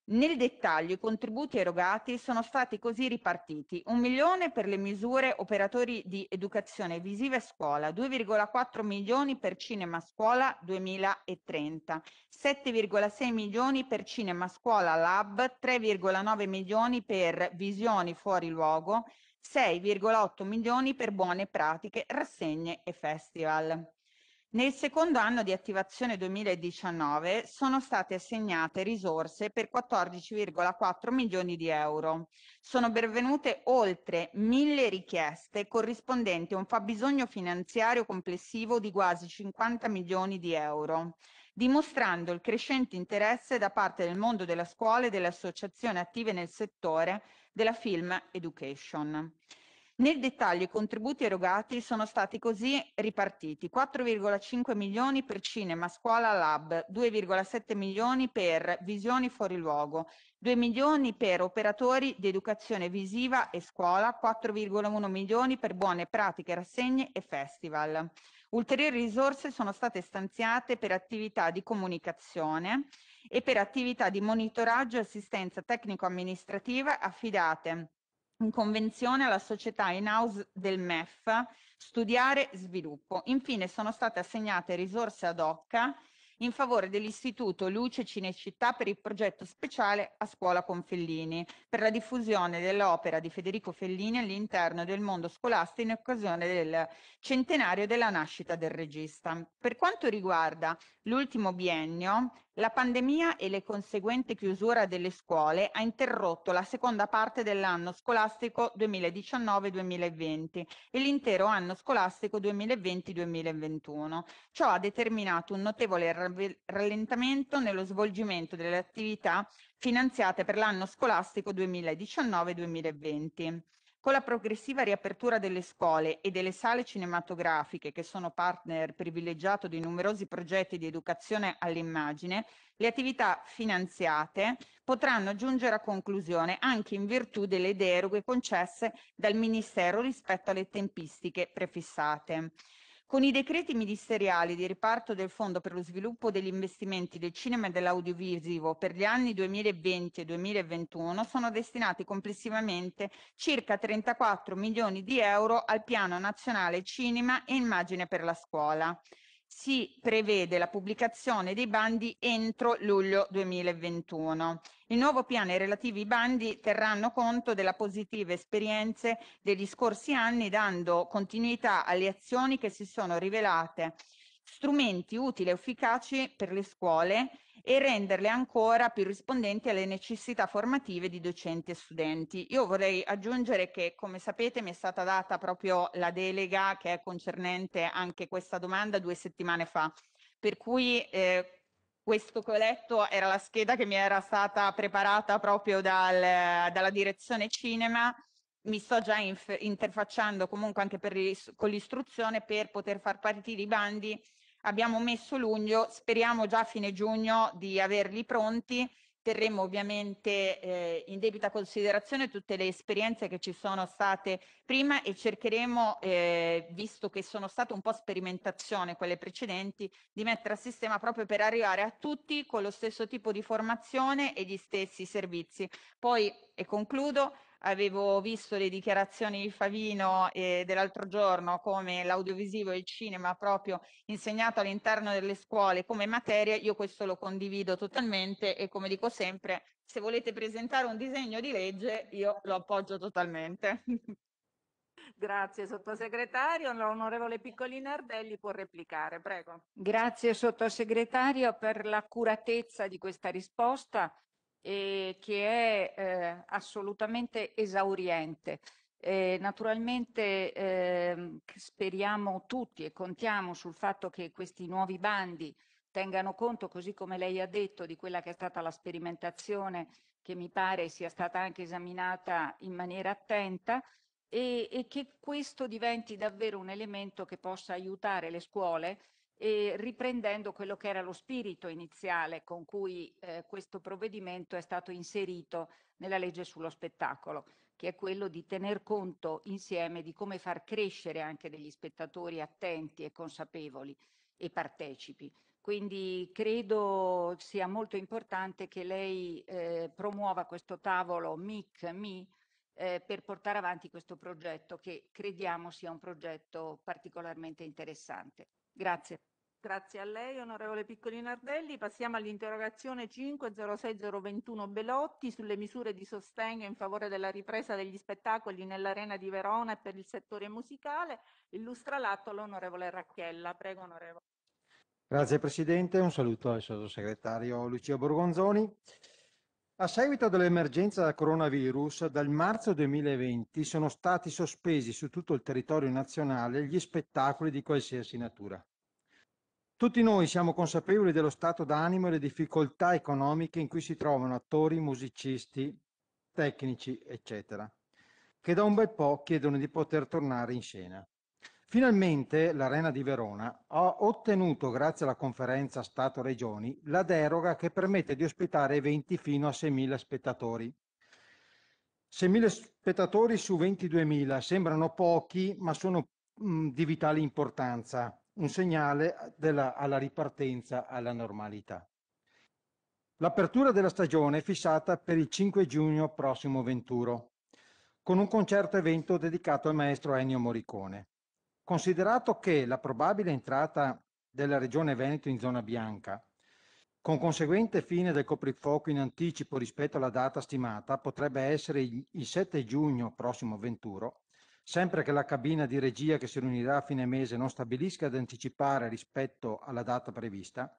Nel dettaglio i contributi erogati sono stati così ripartiti 1 milione per le misure operatori di educazione visiva e scuola, 2,4 milioni per cinema scuola 2030, 7,6 milioni per cinema scuola lab, 3,9 milioni per visioni fuori luogo, 6,8 milioni per buone pratiche, rassegne e festival. Nel secondo anno di attivazione 2019 sono state assegnate risorse per 14,4 milioni di euro. Sono pervenute oltre mille richieste corrispondenti a un fabbisogno finanziario complessivo di quasi 50 milioni di euro, dimostrando il crescente interesse da parte del mondo della scuola e delle associazioni attive nel settore della film education. Nel dettaglio i contributi erogati sono stati così ripartiti: 4,5 milioni per Cinema Scuola Lab, 2,7 milioni per Visioni fuori luogo, 2 milioni per operatori di educazione visiva e scuola, 4,1 milioni per buone pratiche, rassegne e festival. Ulteriori risorse sono state stanziate per attività di comunicazione e per attività di monitoraggio e assistenza tecnico-amministrativa affidate in convenzione alla società in-house del MEF Studiare Sviluppo. Infine sono state assegnate risorse ad hoc in favore dell'Istituto Luce Cinecittà per il progetto speciale a scuola con Fellini per la diffusione dell'opera di Federico Fellini all'interno del mondo scolastico in occasione del centenario della nascita del regista. Per quanto riguarda l'ultimo biennio, la pandemia e le conseguenti chiusura delle scuole ha interrotto la seconda parte dell'anno scolastico 2019-2020 e l'intero anno scolastico 2020-2021. Ciò ha determinato un notevole rallentamento nello svolgimento delle attività finanziate per l'anno scolastico 2019-2020. Con la progressiva riapertura delle scuole e delle sale cinematografiche, che sono partner privilegiato di numerosi progetti di educazione all'immagine, le attività finanziate potranno giungere a conclusione anche in virtù delle deroghe concesse dal Ministero rispetto alle tempistiche prefissate. Con i decreti ministeriali di riparto del Fondo per lo sviluppo degli investimenti del cinema e dell'audiovisivo per gli anni 2020 e 2021 sono destinati complessivamente circa 34 milioni di euro al Piano Nazionale Cinema e Immagine per la Scuola si prevede la pubblicazione dei bandi entro luglio 2021. Il nuovo piano e i relativi bandi terranno conto delle positive esperienze degli scorsi anni, dando continuità alle azioni che si sono rivelate strumenti utili e efficaci per le scuole e renderle ancora più rispondenti alle necessità formative di docenti e studenti. Io vorrei aggiungere che, come sapete, mi è stata data proprio la delega che è concernente anche questa domanda due settimane fa, per cui eh, questo che ho letto era la scheda che mi era stata preparata proprio dal, dalla direzione cinema mi sto già inf- interfacciando comunque anche per, con l'istruzione per poter far partire i bandi abbiamo messo luglio, speriamo già a fine giugno di averli pronti. Terremo ovviamente eh, in debita considerazione tutte le esperienze che ci sono state prima e cercheremo, eh, visto che sono state un po' sperimentazione quelle precedenti, di mettere a sistema proprio per arrivare a tutti con lo stesso tipo di formazione e gli stessi servizi. Poi, e concludo, avevo visto le dichiarazioni di Favino eh, dell'altro giorno come l'audiovisivo e il cinema proprio insegnato all'interno delle scuole come materia, io questo lo condivido totalmente e come dico sempre, se volete presentare un disegno di legge io lo appoggio totalmente. Grazie sottosegretario, l'onorevole Piccolina Ardelli può replicare, prego. Grazie sottosegretario per l'accuratezza di questa risposta e che è eh, assolutamente esauriente. Eh, naturalmente eh, speriamo tutti e contiamo sul fatto che questi nuovi bandi tengano conto, così come lei ha detto, di quella che è stata la sperimentazione che mi pare sia stata anche esaminata in maniera attenta e, e che questo diventi davvero un elemento che possa aiutare le scuole e riprendendo quello che era lo spirito iniziale con cui eh, questo provvedimento è stato inserito nella legge sullo spettacolo, che è quello di tener conto insieme di come far crescere anche degli spettatori attenti e consapevoli e partecipi. Quindi credo sia molto importante che lei eh, promuova questo tavolo MIC-MI eh, per portare avanti questo progetto che crediamo sia un progetto particolarmente interessante. Grazie. Grazie a lei, onorevole Piccoli Nardelli. Passiamo all'interrogazione 506021 Belotti sulle misure di sostegno in favore della ripresa degli spettacoli nell'Arena di Verona e per il settore musicale. Illustra l'atto l'onorevole Racchiella. Prego, onorevole. Grazie Presidente, un saluto al sottosegretario Lucio Borgonzoni. A seguito dell'emergenza da coronavirus, dal marzo 2020 sono stati sospesi su tutto il territorio nazionale gli spettacoli di qualsiasi natura. Tutti noi siamo consapevoli dello stato d'animo e le difficoltà economiche in cui si trovano attori, musicisti, tecnici, eccetera, che da un bel po' chiedono di poter tornare in scena. Finalmente l'Arena di Verona ha ottenuto, grazie alla conferenza Stato-Regioni, la deroga che permette di ospitare eventi fino a 6.000 spettatori. 6.000 spettatori su 22.000 sembrano pochi, ma sono mh, mm, di vitale importanza, un segnale della, alla ripartenza alla normalità. L'apertura della stagione è fissata per il 5 giugno prossimo 21, con un concerto evento dedicato al maestro Ennio Morricone. Considerato che la probabile entrata della Regione Veneto in zona bianca, con conseguente fine del coprifuoco in anticipo rispetto alla data stimata, potrebbe essere il 7 giugno prossimo 21, sempre che la cabina di regia che si riunirà a fine mese non stabilisca ad anticipare rispetto alla data prevista,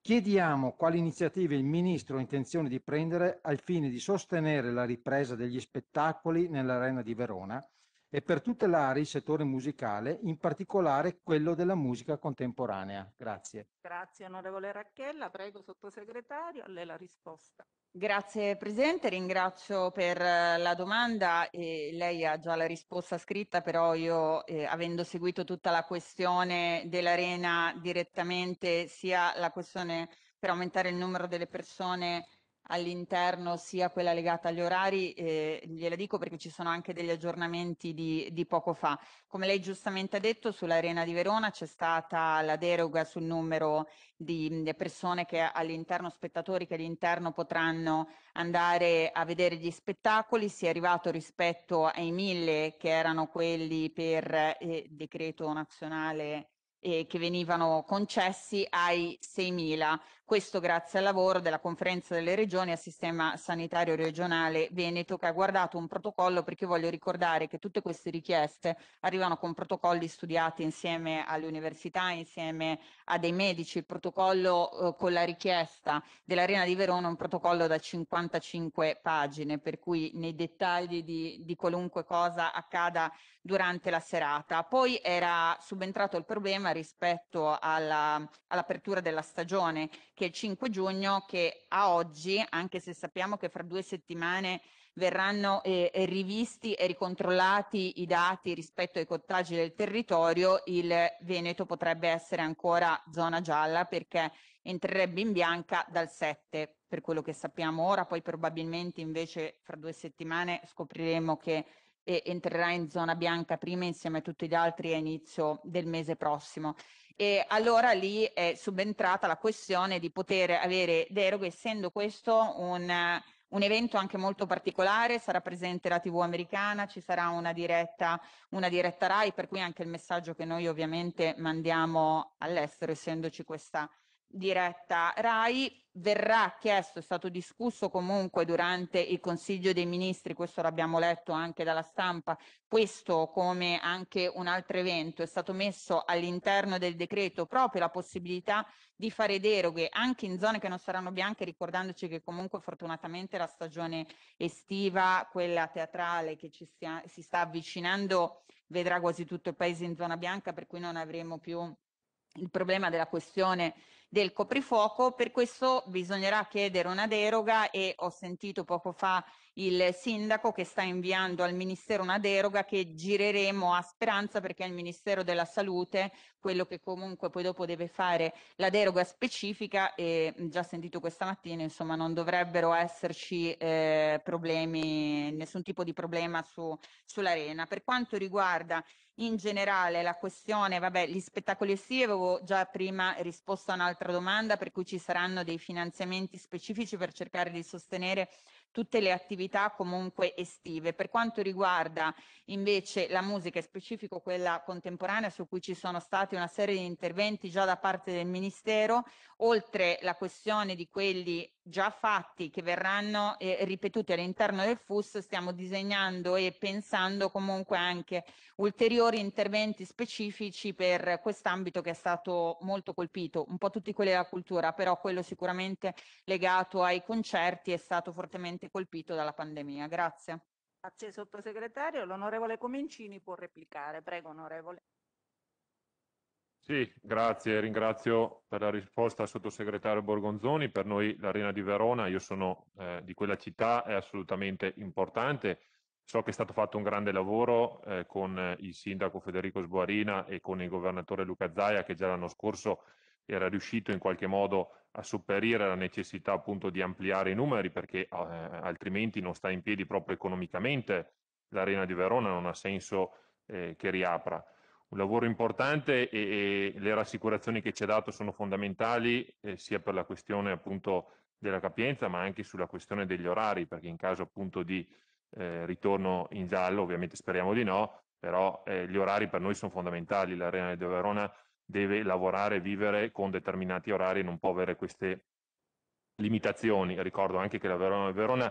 chiediamo quali iniziative il Ministro ha intenzione di prendere al fine di sostenere la ripresa degli spettacoli nell'Arena di Verona e per tutelare il settore musicale, in particolare quello della musica contemporanea. Grazie. Grazie onorevole Racchella, prego sottosegretario, a lei la risposta. Grazie Presidente, ringrazio per eh, la domanda. Eh, lei ha già la risposta scritta, però io eh, avendo seguito tutta la questione dell'arena direttamente, sia la questione per aumentare il numero delle persone all'interno sia quella legata agli orari, eh, gliela dico perché ci sono anche degli aggiornamenti di, di poco fa. Come lei giustamente ha detto, sull'Arena di Verona c'è stata la deroga sul numero di, di persone che all'interno, spettatori che all'interno potranno andare a vedere gli spettacoli, si è arrivato rispetto ai mille che erano quelli per eh, decreto nazionale E eh, che venivano concessi ai 6.000. Questo grazie al lavoro della conferenza delle regioni al sistema sanitario regionale Veneto che ha guardato un protocollo perché voglio ricordare che tutte queste richieste arrivano con protocolli studiati insieme alle università, insieme a dei medici. Il protocollo eh, con la richiesta dell'Arena di Verona è un protocollo da 55 pagine per cui nei dettagli di, di qualunque cosa accada durante la serata. Poi era subentrato il problema rispetto alla, all'apertura della stagione che il 5 giugno, che a oggi, anche se sappiamo che fra due settimane verranno eh, eh, rivisti e ricontrollati i dati rispetto ai contagi del territorio, il Veneto potrebbe essere ancora zona gialla perché entrerebbe in bianca dal 7 per quello che sappiamo ora, poi probabilmente invece fra due settimane scopriremo che eh, entrerà in zona bianca prima insieme a tutti gli altri a inizio del mese prossimo e allora lì è subentrata la questione di poter avere deroghe, essendo questo un, un evento anche molto particolare, sarà presente la TV americana, ci sarà una diretta, una diretta RAI, per cui anche il messaggio che noi ovviamente mandiamo all'estero, essendoci questa diretta RAI, verrà chiesto, è stato discusso comunque durante il Consiglio dei Ministri, questo l'abbiamo letto anche dalla stampa, questo come anche un altro evento è stato messo all'interno del decreto proprio la possibilità di fare deroghe anche in zone che non saranno bianche, ricordandoci che comunque fortunatamente la stagione estiva, quella teatrale che ci stia, si sta avvicinando, vedrà quasi tutto il paese in zona bianca, per cui non avremo più il problema della questione del coprifuoco, per questo bisognerà chiedere una deroga e ho sentito poco fa il sindaco che sta inviando al Ministero una deroga che gireremo a speranza perché il Ministero della Salute, quello che comunque poi dopo deve fare la deroga specifica e già sentito questa mattina, insomma, non dovrebbero esserci eh, problemi, nessun tipo di problema su, sull'arena. Per quanto riguarda in generale la questione, vabbè, gli spettacoli estivi avevo già prima risposto a un'altra domanda, per cui ci saranno dei finanziamenti specifici per cercare di sostenere tutte le attività comunque estive. Per quanto riguarda invece la musica, e specifico quella contemporanea su cui ci sono stati una serie di interventi già da parte del Ministero, oltre la questione di quelli già fatti che verranno eh, ripetuti all'interno del FUS, stiamo disegnando e pensando comunque anche ulteriori interventi specifici per quest'ambito che è stato molto colpito, un po' tutti quelli della cultura, però quello sicuramente legato ai concerti è stato fortemente colpito dalla pandemia. Grazie. Grazie sottosegretario. L'onorevole Comincini può replicare. Prego, onorevole. Sì, grazie, ringrazio per la risposta al sottosegretario Borgonzoni. Per noi l'Arena di Verona, io sono eh, di quella città, è assolutamente importante. So che è stato fatto un grande lavoro eh, con eh, il sindaco Federico Sboarina e con il governatore Luca Zaia che già l'anno scorso era riuscito in qualche modo a superare la necessità appunto di ampliare i numeri perché eh, altrimenti non sta in piedi proprio economicamente. L'Arena di Verona non ha senso eh, che riapra un lavoro importante e, e, le rassicurazioni che ci ha dato sono fondamentali eh, sia per la questione appunto della capienza ma anche sulla questione degli orari perché in caso appunto di eh, ritorno in giallo ovviamente speriamo di no però eh, gli orari per noi sono fondamentali l'Arena di Verona deve lavorare e vivere con determinati orari e non può avere queste limitazioni ricordo anche che la Verona, Verona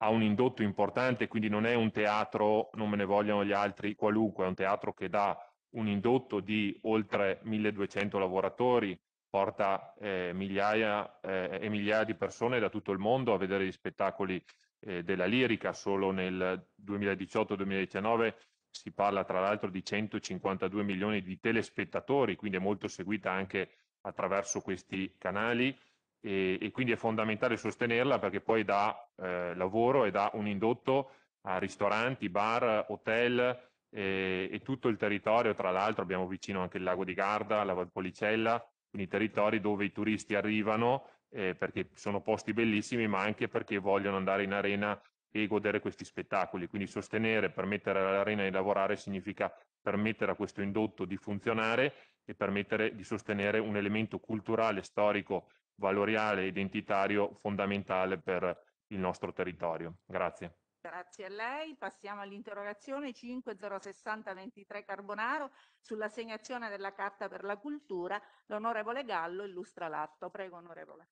ha un indotto importante quindi non è un teatro non me ne vogliono gli altri qualunque è un teatro che dà un indotto di oltre 1200 lavoratori porta eh, migliaia eh, e migliaia di persone da tutto il mondo a vedere gli spettacoli eh, della lirica. Solo nel 2018-2019 si parla tra l'altro di 152 milioni di telespettatori, quindi è molto seguita anche attraverso questi canali e, e quindi è fondamentale sostenerla perché poi dà eh, lavoro e dà un indotto a ristoranti, bar, hotel, e, eh, e tutto il territorio, tra l'altro abbiamo vicino anche il lago di Garda, la Valpolicella, quindi territori dove i turisti arrivano eh, perché sono posti bellissimi ma anche perché vogliono andare in arena e godere questi spettacoli. Quindi sostenere, permettere all'arena di lavorare significa permettere a questo indotto di funzionare e permettere di sostenere un elemento culturale, storico, valoriale identitario fondamentale per il nostro territorio. Grazie. Grazie a lei. Passiamo all'interrogazione 506023 Carbonaro sull'assegnazione della Carta per la Cultura. L'onorevole Gallo illustra l'atto. Prego, onorevole.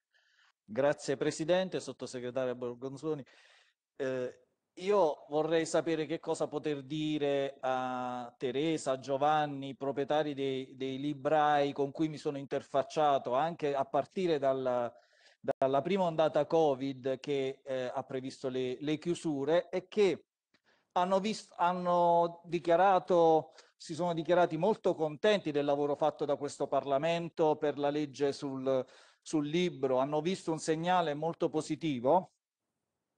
Grazie Presidente, Sottosegretario Borgonzoni. Eh, io vorrei sapere che cosa poter dire a Teresa, a Giovanni, proprietari dei, dei librai con cui mi sono interfacciato, anche a partire dal, dalla prima ondata Covid che eh, ha previsto le, le, chiusure e che hanno, visto, hanno dichiarato, si sono dichiarati molto contenti del lavoro fatto da questo Parlamento per la legge sul, sul libro, hanno visto un segnale molto positivo,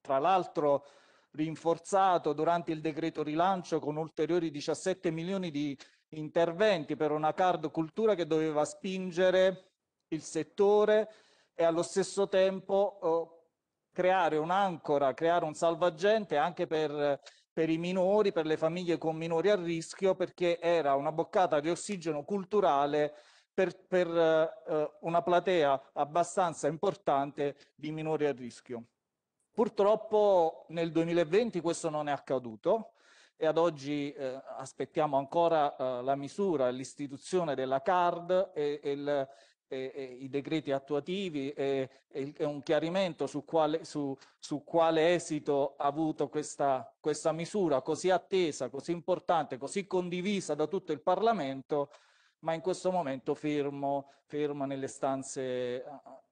tra l'altro rinforzato durante il decreto rilancio con ulteriori 17 milioni di interventi per una card cultura che doveva spingere il settore e allo stesso tempo eh, creare un'ancora, creare un salvagente anche per, per i minori, per le famiglie con minori a rischio, perché era una boccata di ossigeno culturale per, per eh, eh una platea abbastanza importante di minori a rischio. Purtroppo nel 2020 questo non è accaduto e ad oggi eh, aspettiamo ancora eh, la misura l'istituzione della CARD e, e, il, i decreti attuativi e, un chiarimento su quale, su, su quale esito ha avuto questa, questa, misura così attesa, così importante, così condivisa da tutto il Parlamento, ma in questo momento fermo, ferma nelle stanze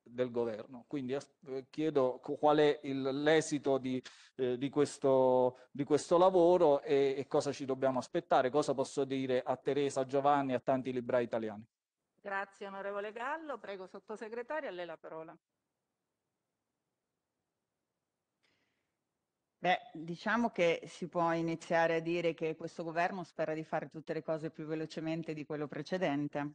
del governo. Quindi eh, chiedo qual è il, l'esito di, eh, di, questo, di, questo, lavoro e, e cosa ci dobbiamo aspettare, cosa posso dire a Teresa, a Giovanni e a tanti librai italiani. Grazie onorevole Gallo. Prego sottosegretaria, a lei la parola. Beh, diciamo che si può iniziare a dire che questo governo spera di fare tutte le cose più velocemente di quello precedente.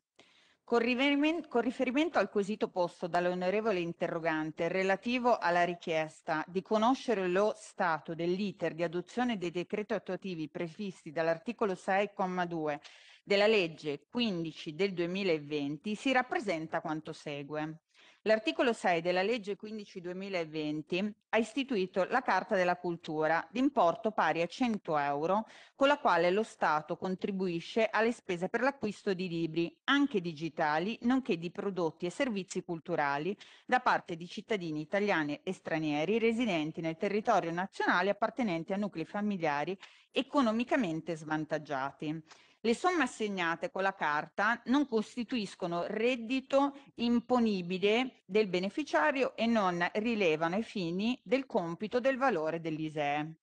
Con riferimento al quesito posto dall'onorevole interrogante relativo alla richiesta di conoscere lo stato dell'iter di adozione dei decreti attuativi previsti dall'articolo 6,2 della legge 15 del 2020 si rappresenta quanto segue. L'articolo 6 della legge 15-2020 ha istituito la Carta della Cultura d'importo pari a 100 euro, con la quale lo Stato contribuisce alle spese per l'acquisto di libri, anche digitali, nonché di prodotti e servizi culturali da parte di cittadini italiani e stranieri residenti nel territorio nazionale appartenenti a nuclei familiari economicamente svantaggiati. Le somme assegnate con la carta non costituiscono reddito imponibile del beneficiario e non rilevano ai fini del compito del valore dell'ISEE.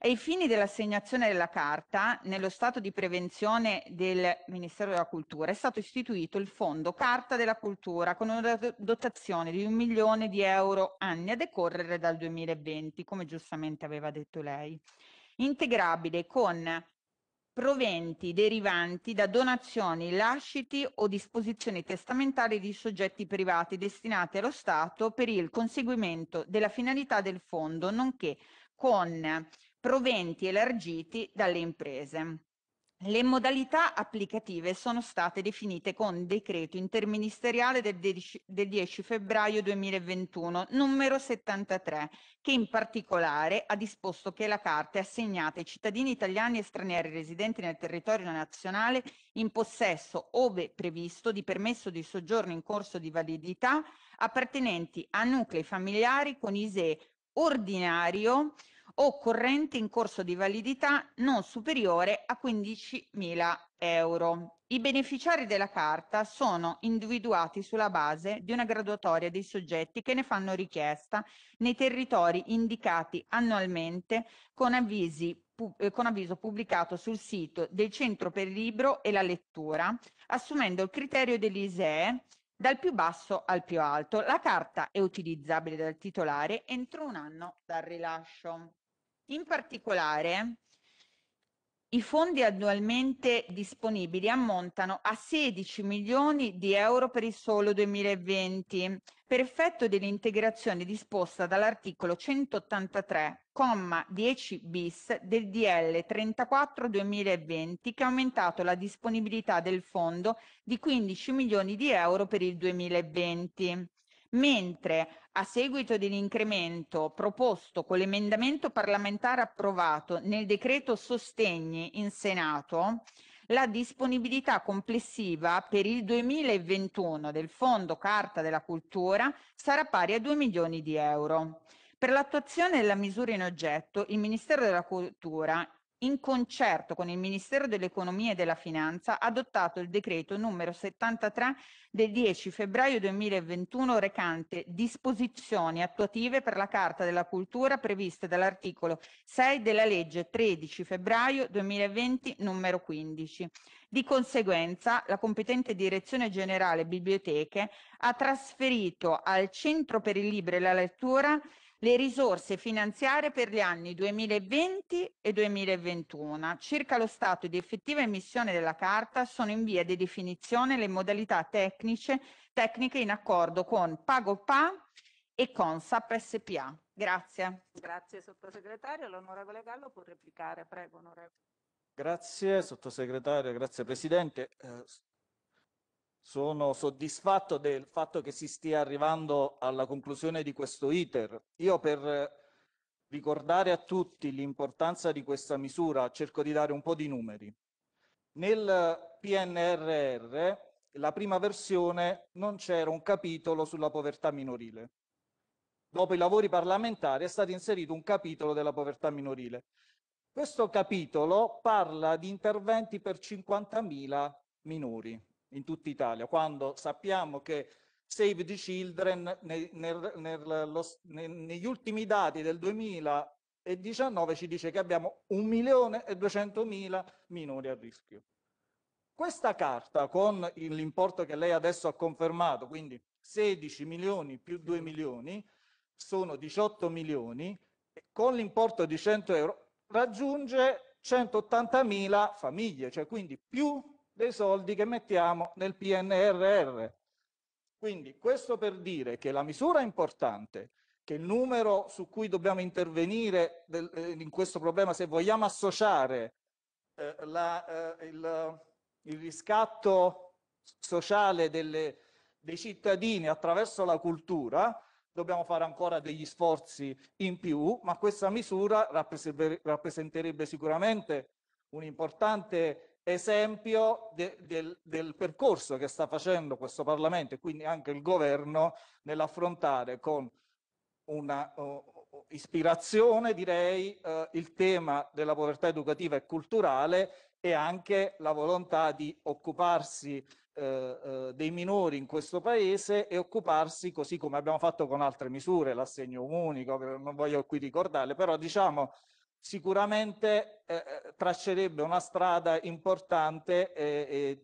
Ai fini dell'assegnazione della carta, nello stato di prevenzione del Ministero della Cultura è stato istituito il Fondo Carta della Cultura con una dotazione di un milione di euro anni a decorrere dal 2020, come giustamente aveva detto lei, integrabile con proventi derivanti da donazioni, lasciti o disposizioni testamentari di soggetti privati destinati allo Stato per il conseguimento della finalità del fondo, nonché con proventi elargiti dalle imprese. Le modalità applicative sono state definite con decreto interministeriale del 10, del 10, febbraio 2021, numero 73, che in particolare ha disposto che la carta è assegnata ai cittadini italiani e stranieri residenti nel territorio nazionale in possesso, ove previsto, di permesso di soggiorno in corso di validità appartenenti a nuclei familiari con ISE ordinario o corrente in corso di validità non superiore a 15.000 euro. I beneficiari della carta sono individuati sulla base di una graduatoria dei soggetti che ne fanno richiesta nei territori indicati annualmente con, avvisi, eh, con avviso pubblicato sul sito del Centro per il Libro e la Lettura, assumendo il criterio dell'ISEE dal più basso al più alto. La carta è utilizzabile dal titolare entro un anno dal rilascio. In particolare, i fondi annualmente disponibili ammontano a 16 milioni di euro per il solo 2020, per effetto dell'integrazione disposta dall'articolo 183,10 bis del DL 34 2020, che ha aumentato la disponibilità del fondo di 15 milioni di euro per il 2020, mentre a seguito dell'incremento proposto con l'emendamento parlamentare approvato nel decreto sostegni in Senato, la disponibilità complessiva per il 2021 del Fondo Carta della Cultura sarà pari a 2 milioni di euro. Per l'attuazione della misura in oggetto, il Ministero della Cultura in concerto con il Ministero dell'Economia e della Finanza, ha adottato il decreto numero 73 del 10 febbraio 2021 recante disposizioni attuative per la Carta della Cultura previste dall'articolo 6 della legge 13 febbraio 2020 numero 15. Di conseguenza, la competente Direzione Generale Biblioteche ha trasferito al Centro per il Libro e la Lettura le risorse finanziarie per gli anni 2020 e 2021. Circa lo stato di effettiva emissione della carta sono in via di definizione le modalità tecniche, tecniche in accordo con PagoPA e Consap SPA. Grazie. Grazie sottosegretario. L'onorevole Gallo può replicare, prego onorevole. Grazie sottosegretario, grazie presidente. Eh, sono soddisfatto del fatto che si stia arrivando alla conclusione di questo iter. Io per ricordare a tutti l'importanza di questa misura cerco di dare un po' di numeri. Nel PNRR, la prima versione, non c'era un capitolo sulla povertà minorile. Dopo i lavori parlamentari è stato inserito un capitolo della povertà minorile. Questo capitolo parla di interventi per 50.000 minori in tutta Italia, quando sappiamo che Save the Children nel, nel, nel, lo, negli ultimi dati del 2019 ci dice che abbiamo milione e 1.200.000 minori a rischio. Questa carta con l'importo che lei adesso ha confermato, quindi 16 milioni più 2 milioni, sono 18 milioni, con l'importo di 100 euro raggiunge 180 mila famiglie, cioè quindi più dei soldi che mettiamo nel PNRR. Quindi questo per dire che la misura è importante, che il numero su cui dobbiamo intervenire del, eh, in questo problema, se vogliamo associare eh, la, eh, il, il, riscatto sociale delle, dei cittadini attraverso la cultura, dobbiamo fare ancora degli sforzi in più, ma questa misura rappresenterebbe sicuramente un importante esempio de, del, del, percorso che sta facendo questo Parlamento e quindi anche il governo nell'affrontare con una uh, ispirazione, direi, uh, il tema della povertà educativa e culturale e anche la volontà di occuparsi eh, eh, dei minori in questo paese e occuparsi così come abbiamo fatto con altre misure, l'assegno unico, non voglio qui ricordarle, però diciamo sicuramente eh, eh traccerebbe una strada importante eh,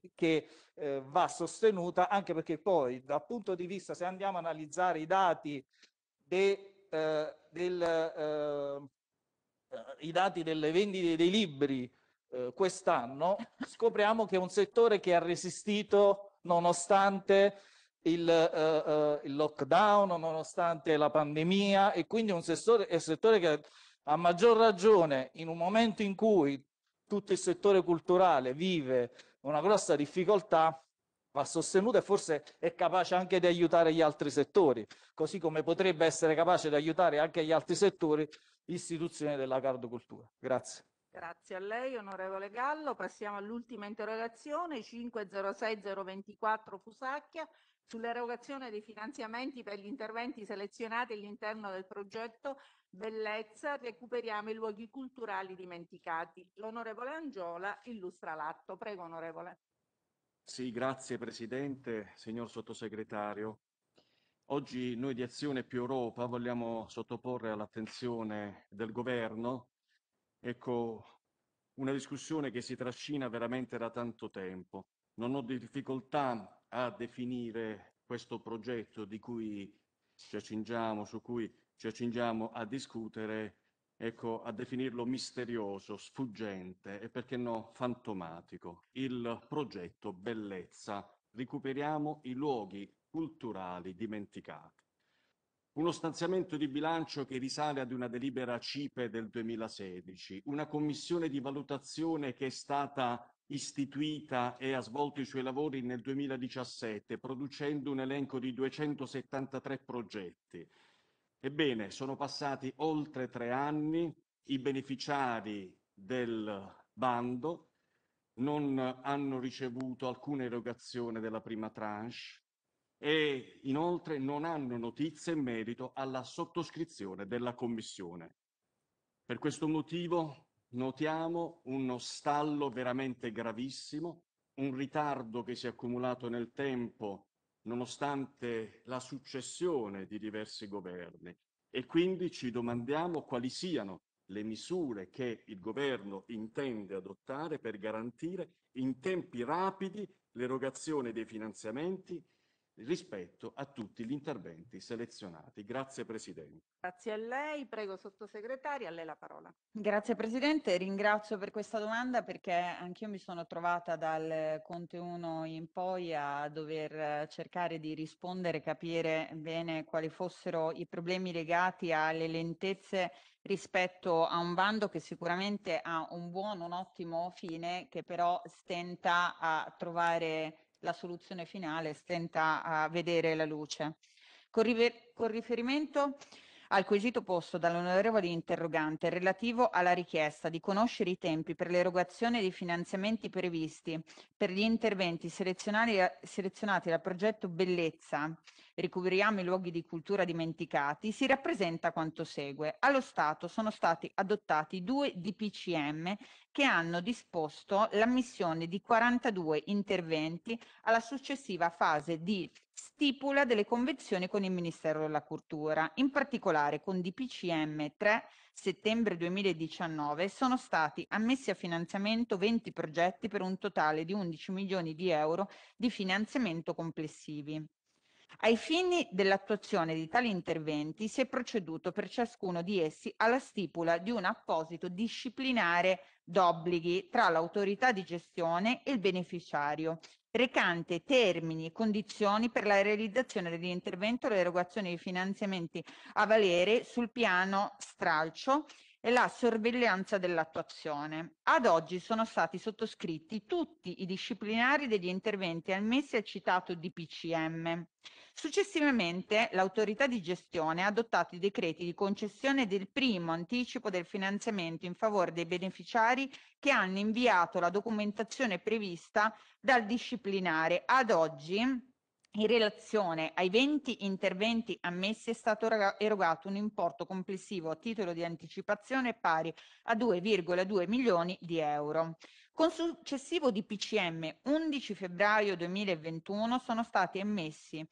eh, che eh, va sostenuta anche perché poi dal punto di vista se andiamo a analizzare i dati, de, eh, del, i dati delle vendite dei libri quest'anno scopriamo che è un settore che ha resistito nonostante il, il lockdown, nonostante la pandemia e quindi è un settore, è un settore che a maggior ragione in un momento in cui tutto il settore culturale vive una grossa difficoltà, va sostenuto e forse è capace anche di aiutare gli altri settori, così come potrebbe essere capace di aiutare anche gli altri settori istituzioni della cardocultura. Grazie. Grazie a lei, onorevole Gallo. Passiamo all'ultima interrogazione 506024 Fusacchia sull'erogazione dei finanziamenti per gli interventi selezionati all'interno del progetto Bellezza, recuperiamo i luoghi culturali dimenticati. L'onorevole Angiola illustra l'atto. Prego, onorevole. Sì, grazie Presidente, signor Sottosegretario. Oggi noi di Azione più Europa vogliamo sottoporre all'attenzione del Governo ecco, una discussione che si trascina veramente da tanto tempo. Non ho difficoltà a definire questo progetto di cui ci accingiamo, su cui ci accingiamo a discutere, ecco, a definirlo misterioso, sfuggente e perché no fantomatico, il progetto Bellezza. Recuperiamo i luoghi culturali dimenticati. Uno stanziamento di bilancio che risale ad una delibera CIPE del 2016, una commissione di valutazione che è stata istituita e ha svolto i suoi lavori nel 2017, producendo un elenco di 273 progetti. Ebbene, sono passati oltre tre anni, i beneficiari del bando non hanno ricevuto alcuna erogazione della prima tranche e inoltre non hanno notizie in merito alla sottoscrizione della Commissione. Per questo motivo notiamo uno stallo veramente gravissimo, un ritardo che si è accumulato nel tempo nonostante la successione di diversi governi e quindi ci domandiamo quali siano le misure che il governo intende adottare per garantire in tempi rapidi l'erogazione dei finanziamenti rispetto a tutti gli interventi selezionati. Grazie Presidente. Grazie a lei, prego Sottosegretaria, a lei la parola. Grazie Presidente, ringrazio per questa domanda perché anch'io mi sono trovata dal Conte 1 in poi a dover cercare di rispondere, capire bene quali fossero i problemi legati alle lentezze rispetto a un bando che sicuramente ha un buon, un ottimo fine, che però stenta a trovare la soluzione finale stenta a vedere la luce. Con, rifer con riferimento al quesito posto dall'onorevole interrogante relativo alla richiesta di conoscere i tempi per l'erogazione dei finanziamenti previsti per gli interventi selezionati dal progetto Bellezza, ricuperiamo i luoghi di cultura dimenticati, si rappresenta quanto segue. Allo Stato sono stati adottati due DPCM che hanno disposto l'ammissione di 42 interventi alla successiva fase di stipula delle convenzioni con il Ministero della Cultura. In particolare, con DPCM 3 settembre 2019 sono stati ammessi a finanziamento 20 progetti per un totale di 11 milioni di euro di finanziamento complessivi. Ai fini dell'attuazione di tali interventi si è proceduto per ciascuno di essi alla stipula di un apposito disciplinare d'obblighi tra l'autorità di gestione e il beneficiario, recante termini e condizioni per la realizzazione dell'intervento e l'erogazione di finanziamenti a valere sul Piano stralcio e la sorveglianza dell'attuazione. Ad oggi sono stati sottoscritti tutti i disciplinari degli interventi ammessi al citato DPCM. Successivamente l'autorità di gestione ha adottato i decreti di concessione del primo anticipo del finanziamento in favore dei beneficiari che hanno inviato la documentazione prevista dal disciplinare. Ad oggi in relazione ai 20 interventi ammessi è stato erogato un importo complessivo a titolo di anticipazione pari a 2,2 milioni di euro. Con successivo DPCM 11 febbraio 2021 sono stati ammessi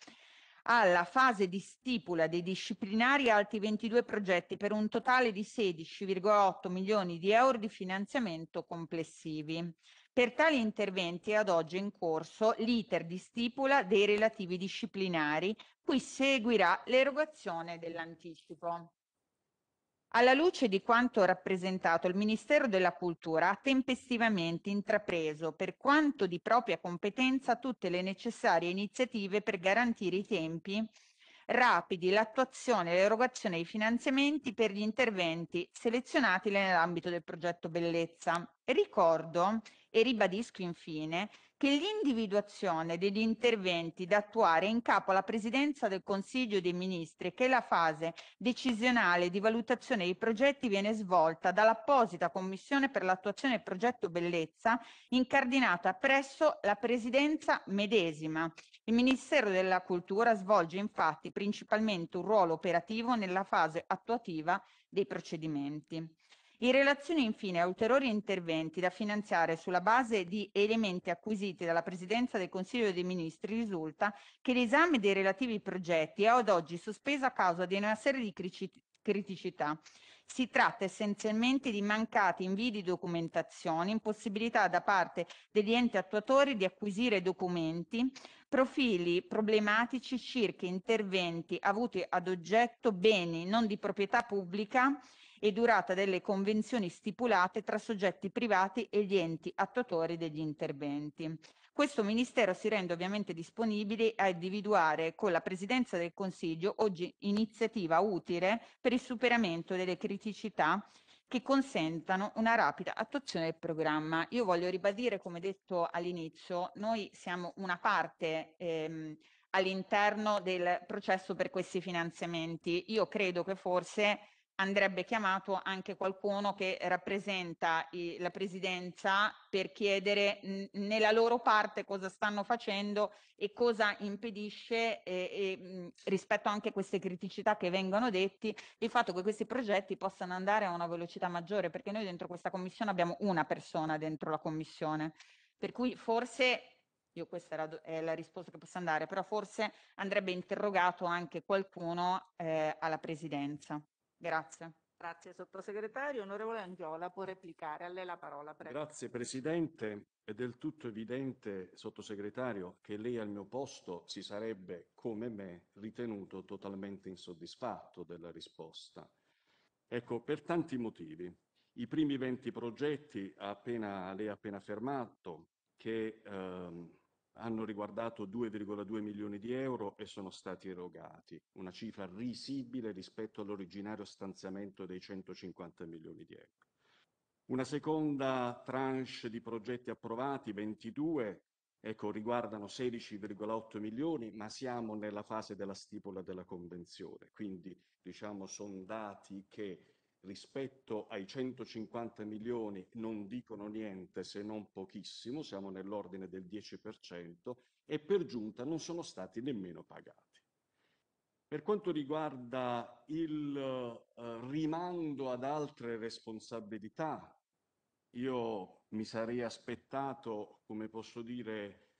alla fase di stipula dei disciplinari altri 22 progetti per un totale di 16,8 milioni di euro di finanziamento complessivi. Per tali interventi è ad oggi in corso l'iter di stipula dei relativi disciplinari, cui seguirà l'erogazione dell'anticipo. Alla luce di quanto rappresentato, il Ministero della Cultura ha tempestivamente intrapreso, per quanto di propria competenza, tutte le necessarie iniziative per garantire i tempi rapidi l'attuazione e l'erogazione dei finanziamenti per gli interventi selezionati nell'ambito del progetto Bellezza. Ricordo e ribadisco infine che l'individuazione degli interventi da attuare in capo alla Presidenza del Consiglio dei Ministri, che è la fase decisionale di valutazione dei progetti, viene svolta dall'apposita Commissione per l'attuazione del progetto Bellezza, incardinata presso la Presidenza medesima. Il Ministero della Cultura svolge infatti principalmente un ruolo operativo nella fase attuativa dei procedimenti. In relazione infine a ulteriori interventi da finanziare sulla base di elementi acquisiti dalla Presidenza del Consiglio dei Ministri, risulta che l'esame dei relativi progetti è ad oggi sospeso a causa di una serie di criticità. Si tratta essenzialmente di mancati invii di documentazione, impossibilità da parte degli enti attuatori di acquisire documenti, profili problematici circa interventi avuti ad oggetto beni non di proprietà pubblica e durata delle convenzioni stipulate tra soggetti privati e gli enti attuatori degli interventi. Questo Ministero si rende ovviamente disponibile a individuare con la Presidenza del Consiglio oggi iniziativa utile per il superamento delle criticità che consentano una rapida attuazione del programma. Io voglio ribadire, come detto all'inizio, noi siamo una parte ehm, all'interno del processo per questi finanziamenti. Io credo che forse andrebbe chiamato anche qualcuno che rappresenta i, la presidenza per chiedere mh, nella loro parte cosa stanno facendo e cosa impedisce eh, e, mm, rispetto anche a queste criticità che vengono detti, il fatto che questi progetti possano andare a una velocità maggiore, perché noi dentro questa commissione abbiamo una persona dentro la commissione, per cui forse io questa era, è la risposta che posso andare, però forse andrebbe interrogato anche qualcuno eh, alla presidenza. Grazie. Grazie sottosegretario. Onorevole Angiola può replicare. A lei la parola, prego. Grazie Presidente. È del tutto evidente, sottosegretario, che lei al mio posto si sarebbe, come me, ritenuto totalmente insoddisfatto della risposta. Ecco, per tanti motivi. I primi 20 progetti, appena, lei ha appena affermato, che ehm, hanno riguardato 2,2 milioni di euro e sono stati erogati, una cifra risibile rispetto all'originario stanziamento dei 150 milioni di euro. Una seconda tranche di progetti approvati, 22, ecco, riguardano 16,8 milioni, ma siamo nella fase della stipula della convenzione, quindi diciamo sono dati che rispetto ai 150 milioni non dicono niente se non pochissimo, siamo nell'ordine del 10% e per giunta non sono stati nemmeno pagati. Per quanto riguarda il eh, rimando ad altre responsabilità, io mi sarei aspettato, come posso dire,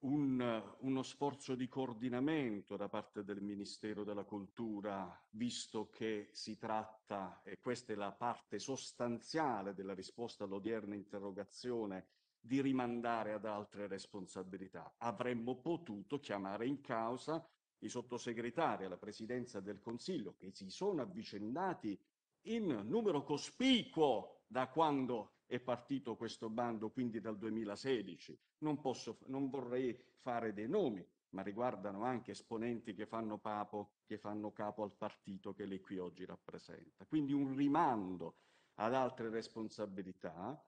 un, uno sforzo di coordinamento da parte del Ministero della Cultura, visto che si tratta, e questa è la parte sostanziale della risposta all'odierna interrogazione, di rimandare ad altre responsabilità. Avremmo potuto chiamare in causa i sottosegretari alla presidenza del Consiglio che si sono avvicendati in numero cospicuo da quando è partito questo bando quindi dal 2016. Non, posso, non vorrei fare dei nomi, ma riguardano anche esponenti che fanno, papo, che fanno capo al partito che lei qui oggi rappresenta. Quindi un rimando ad altre responsabilità,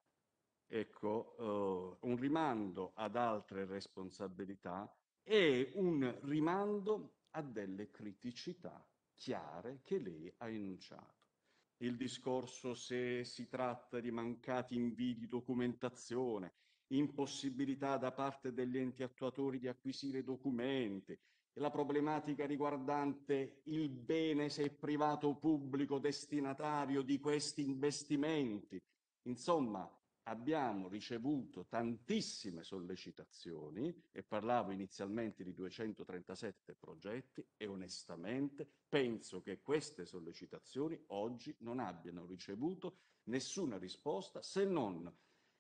ecco, eh, un rimando ad altre responsabilità e un rimando a delle criticità chiare che lei ha enunciato il discorso se si tratta di mancati invii di documentazione, impossibilità da parte degli enti attuatori di acquisire documenti, la problematica riguardante il bene se è privato o pubblico destinatario di questi investimenti. Insomma, abbiamo ricevuto tantissime sollecitazioni e parlavo inizialmente di 237 progetti e onestamente penso che queste sollecitazioni oggi non abbiano ricevuto nessuna risposta se non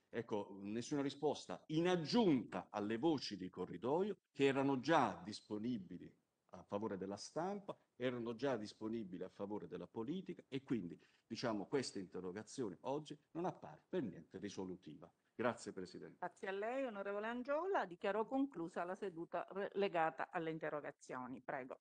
ecco, nessuna risposta in aggiunta alle voci di corridoio che erano già disponibili a favore della stampa, erano già disponibili a favore della politica e quindi diciamo, questa interrogazione oggi non appare per niente risolutiva. Grazie Presidente. Grazie a lei, onorevole Angiola. Dichiaro conclusa la seduta legata alle interrogazioni. Prego.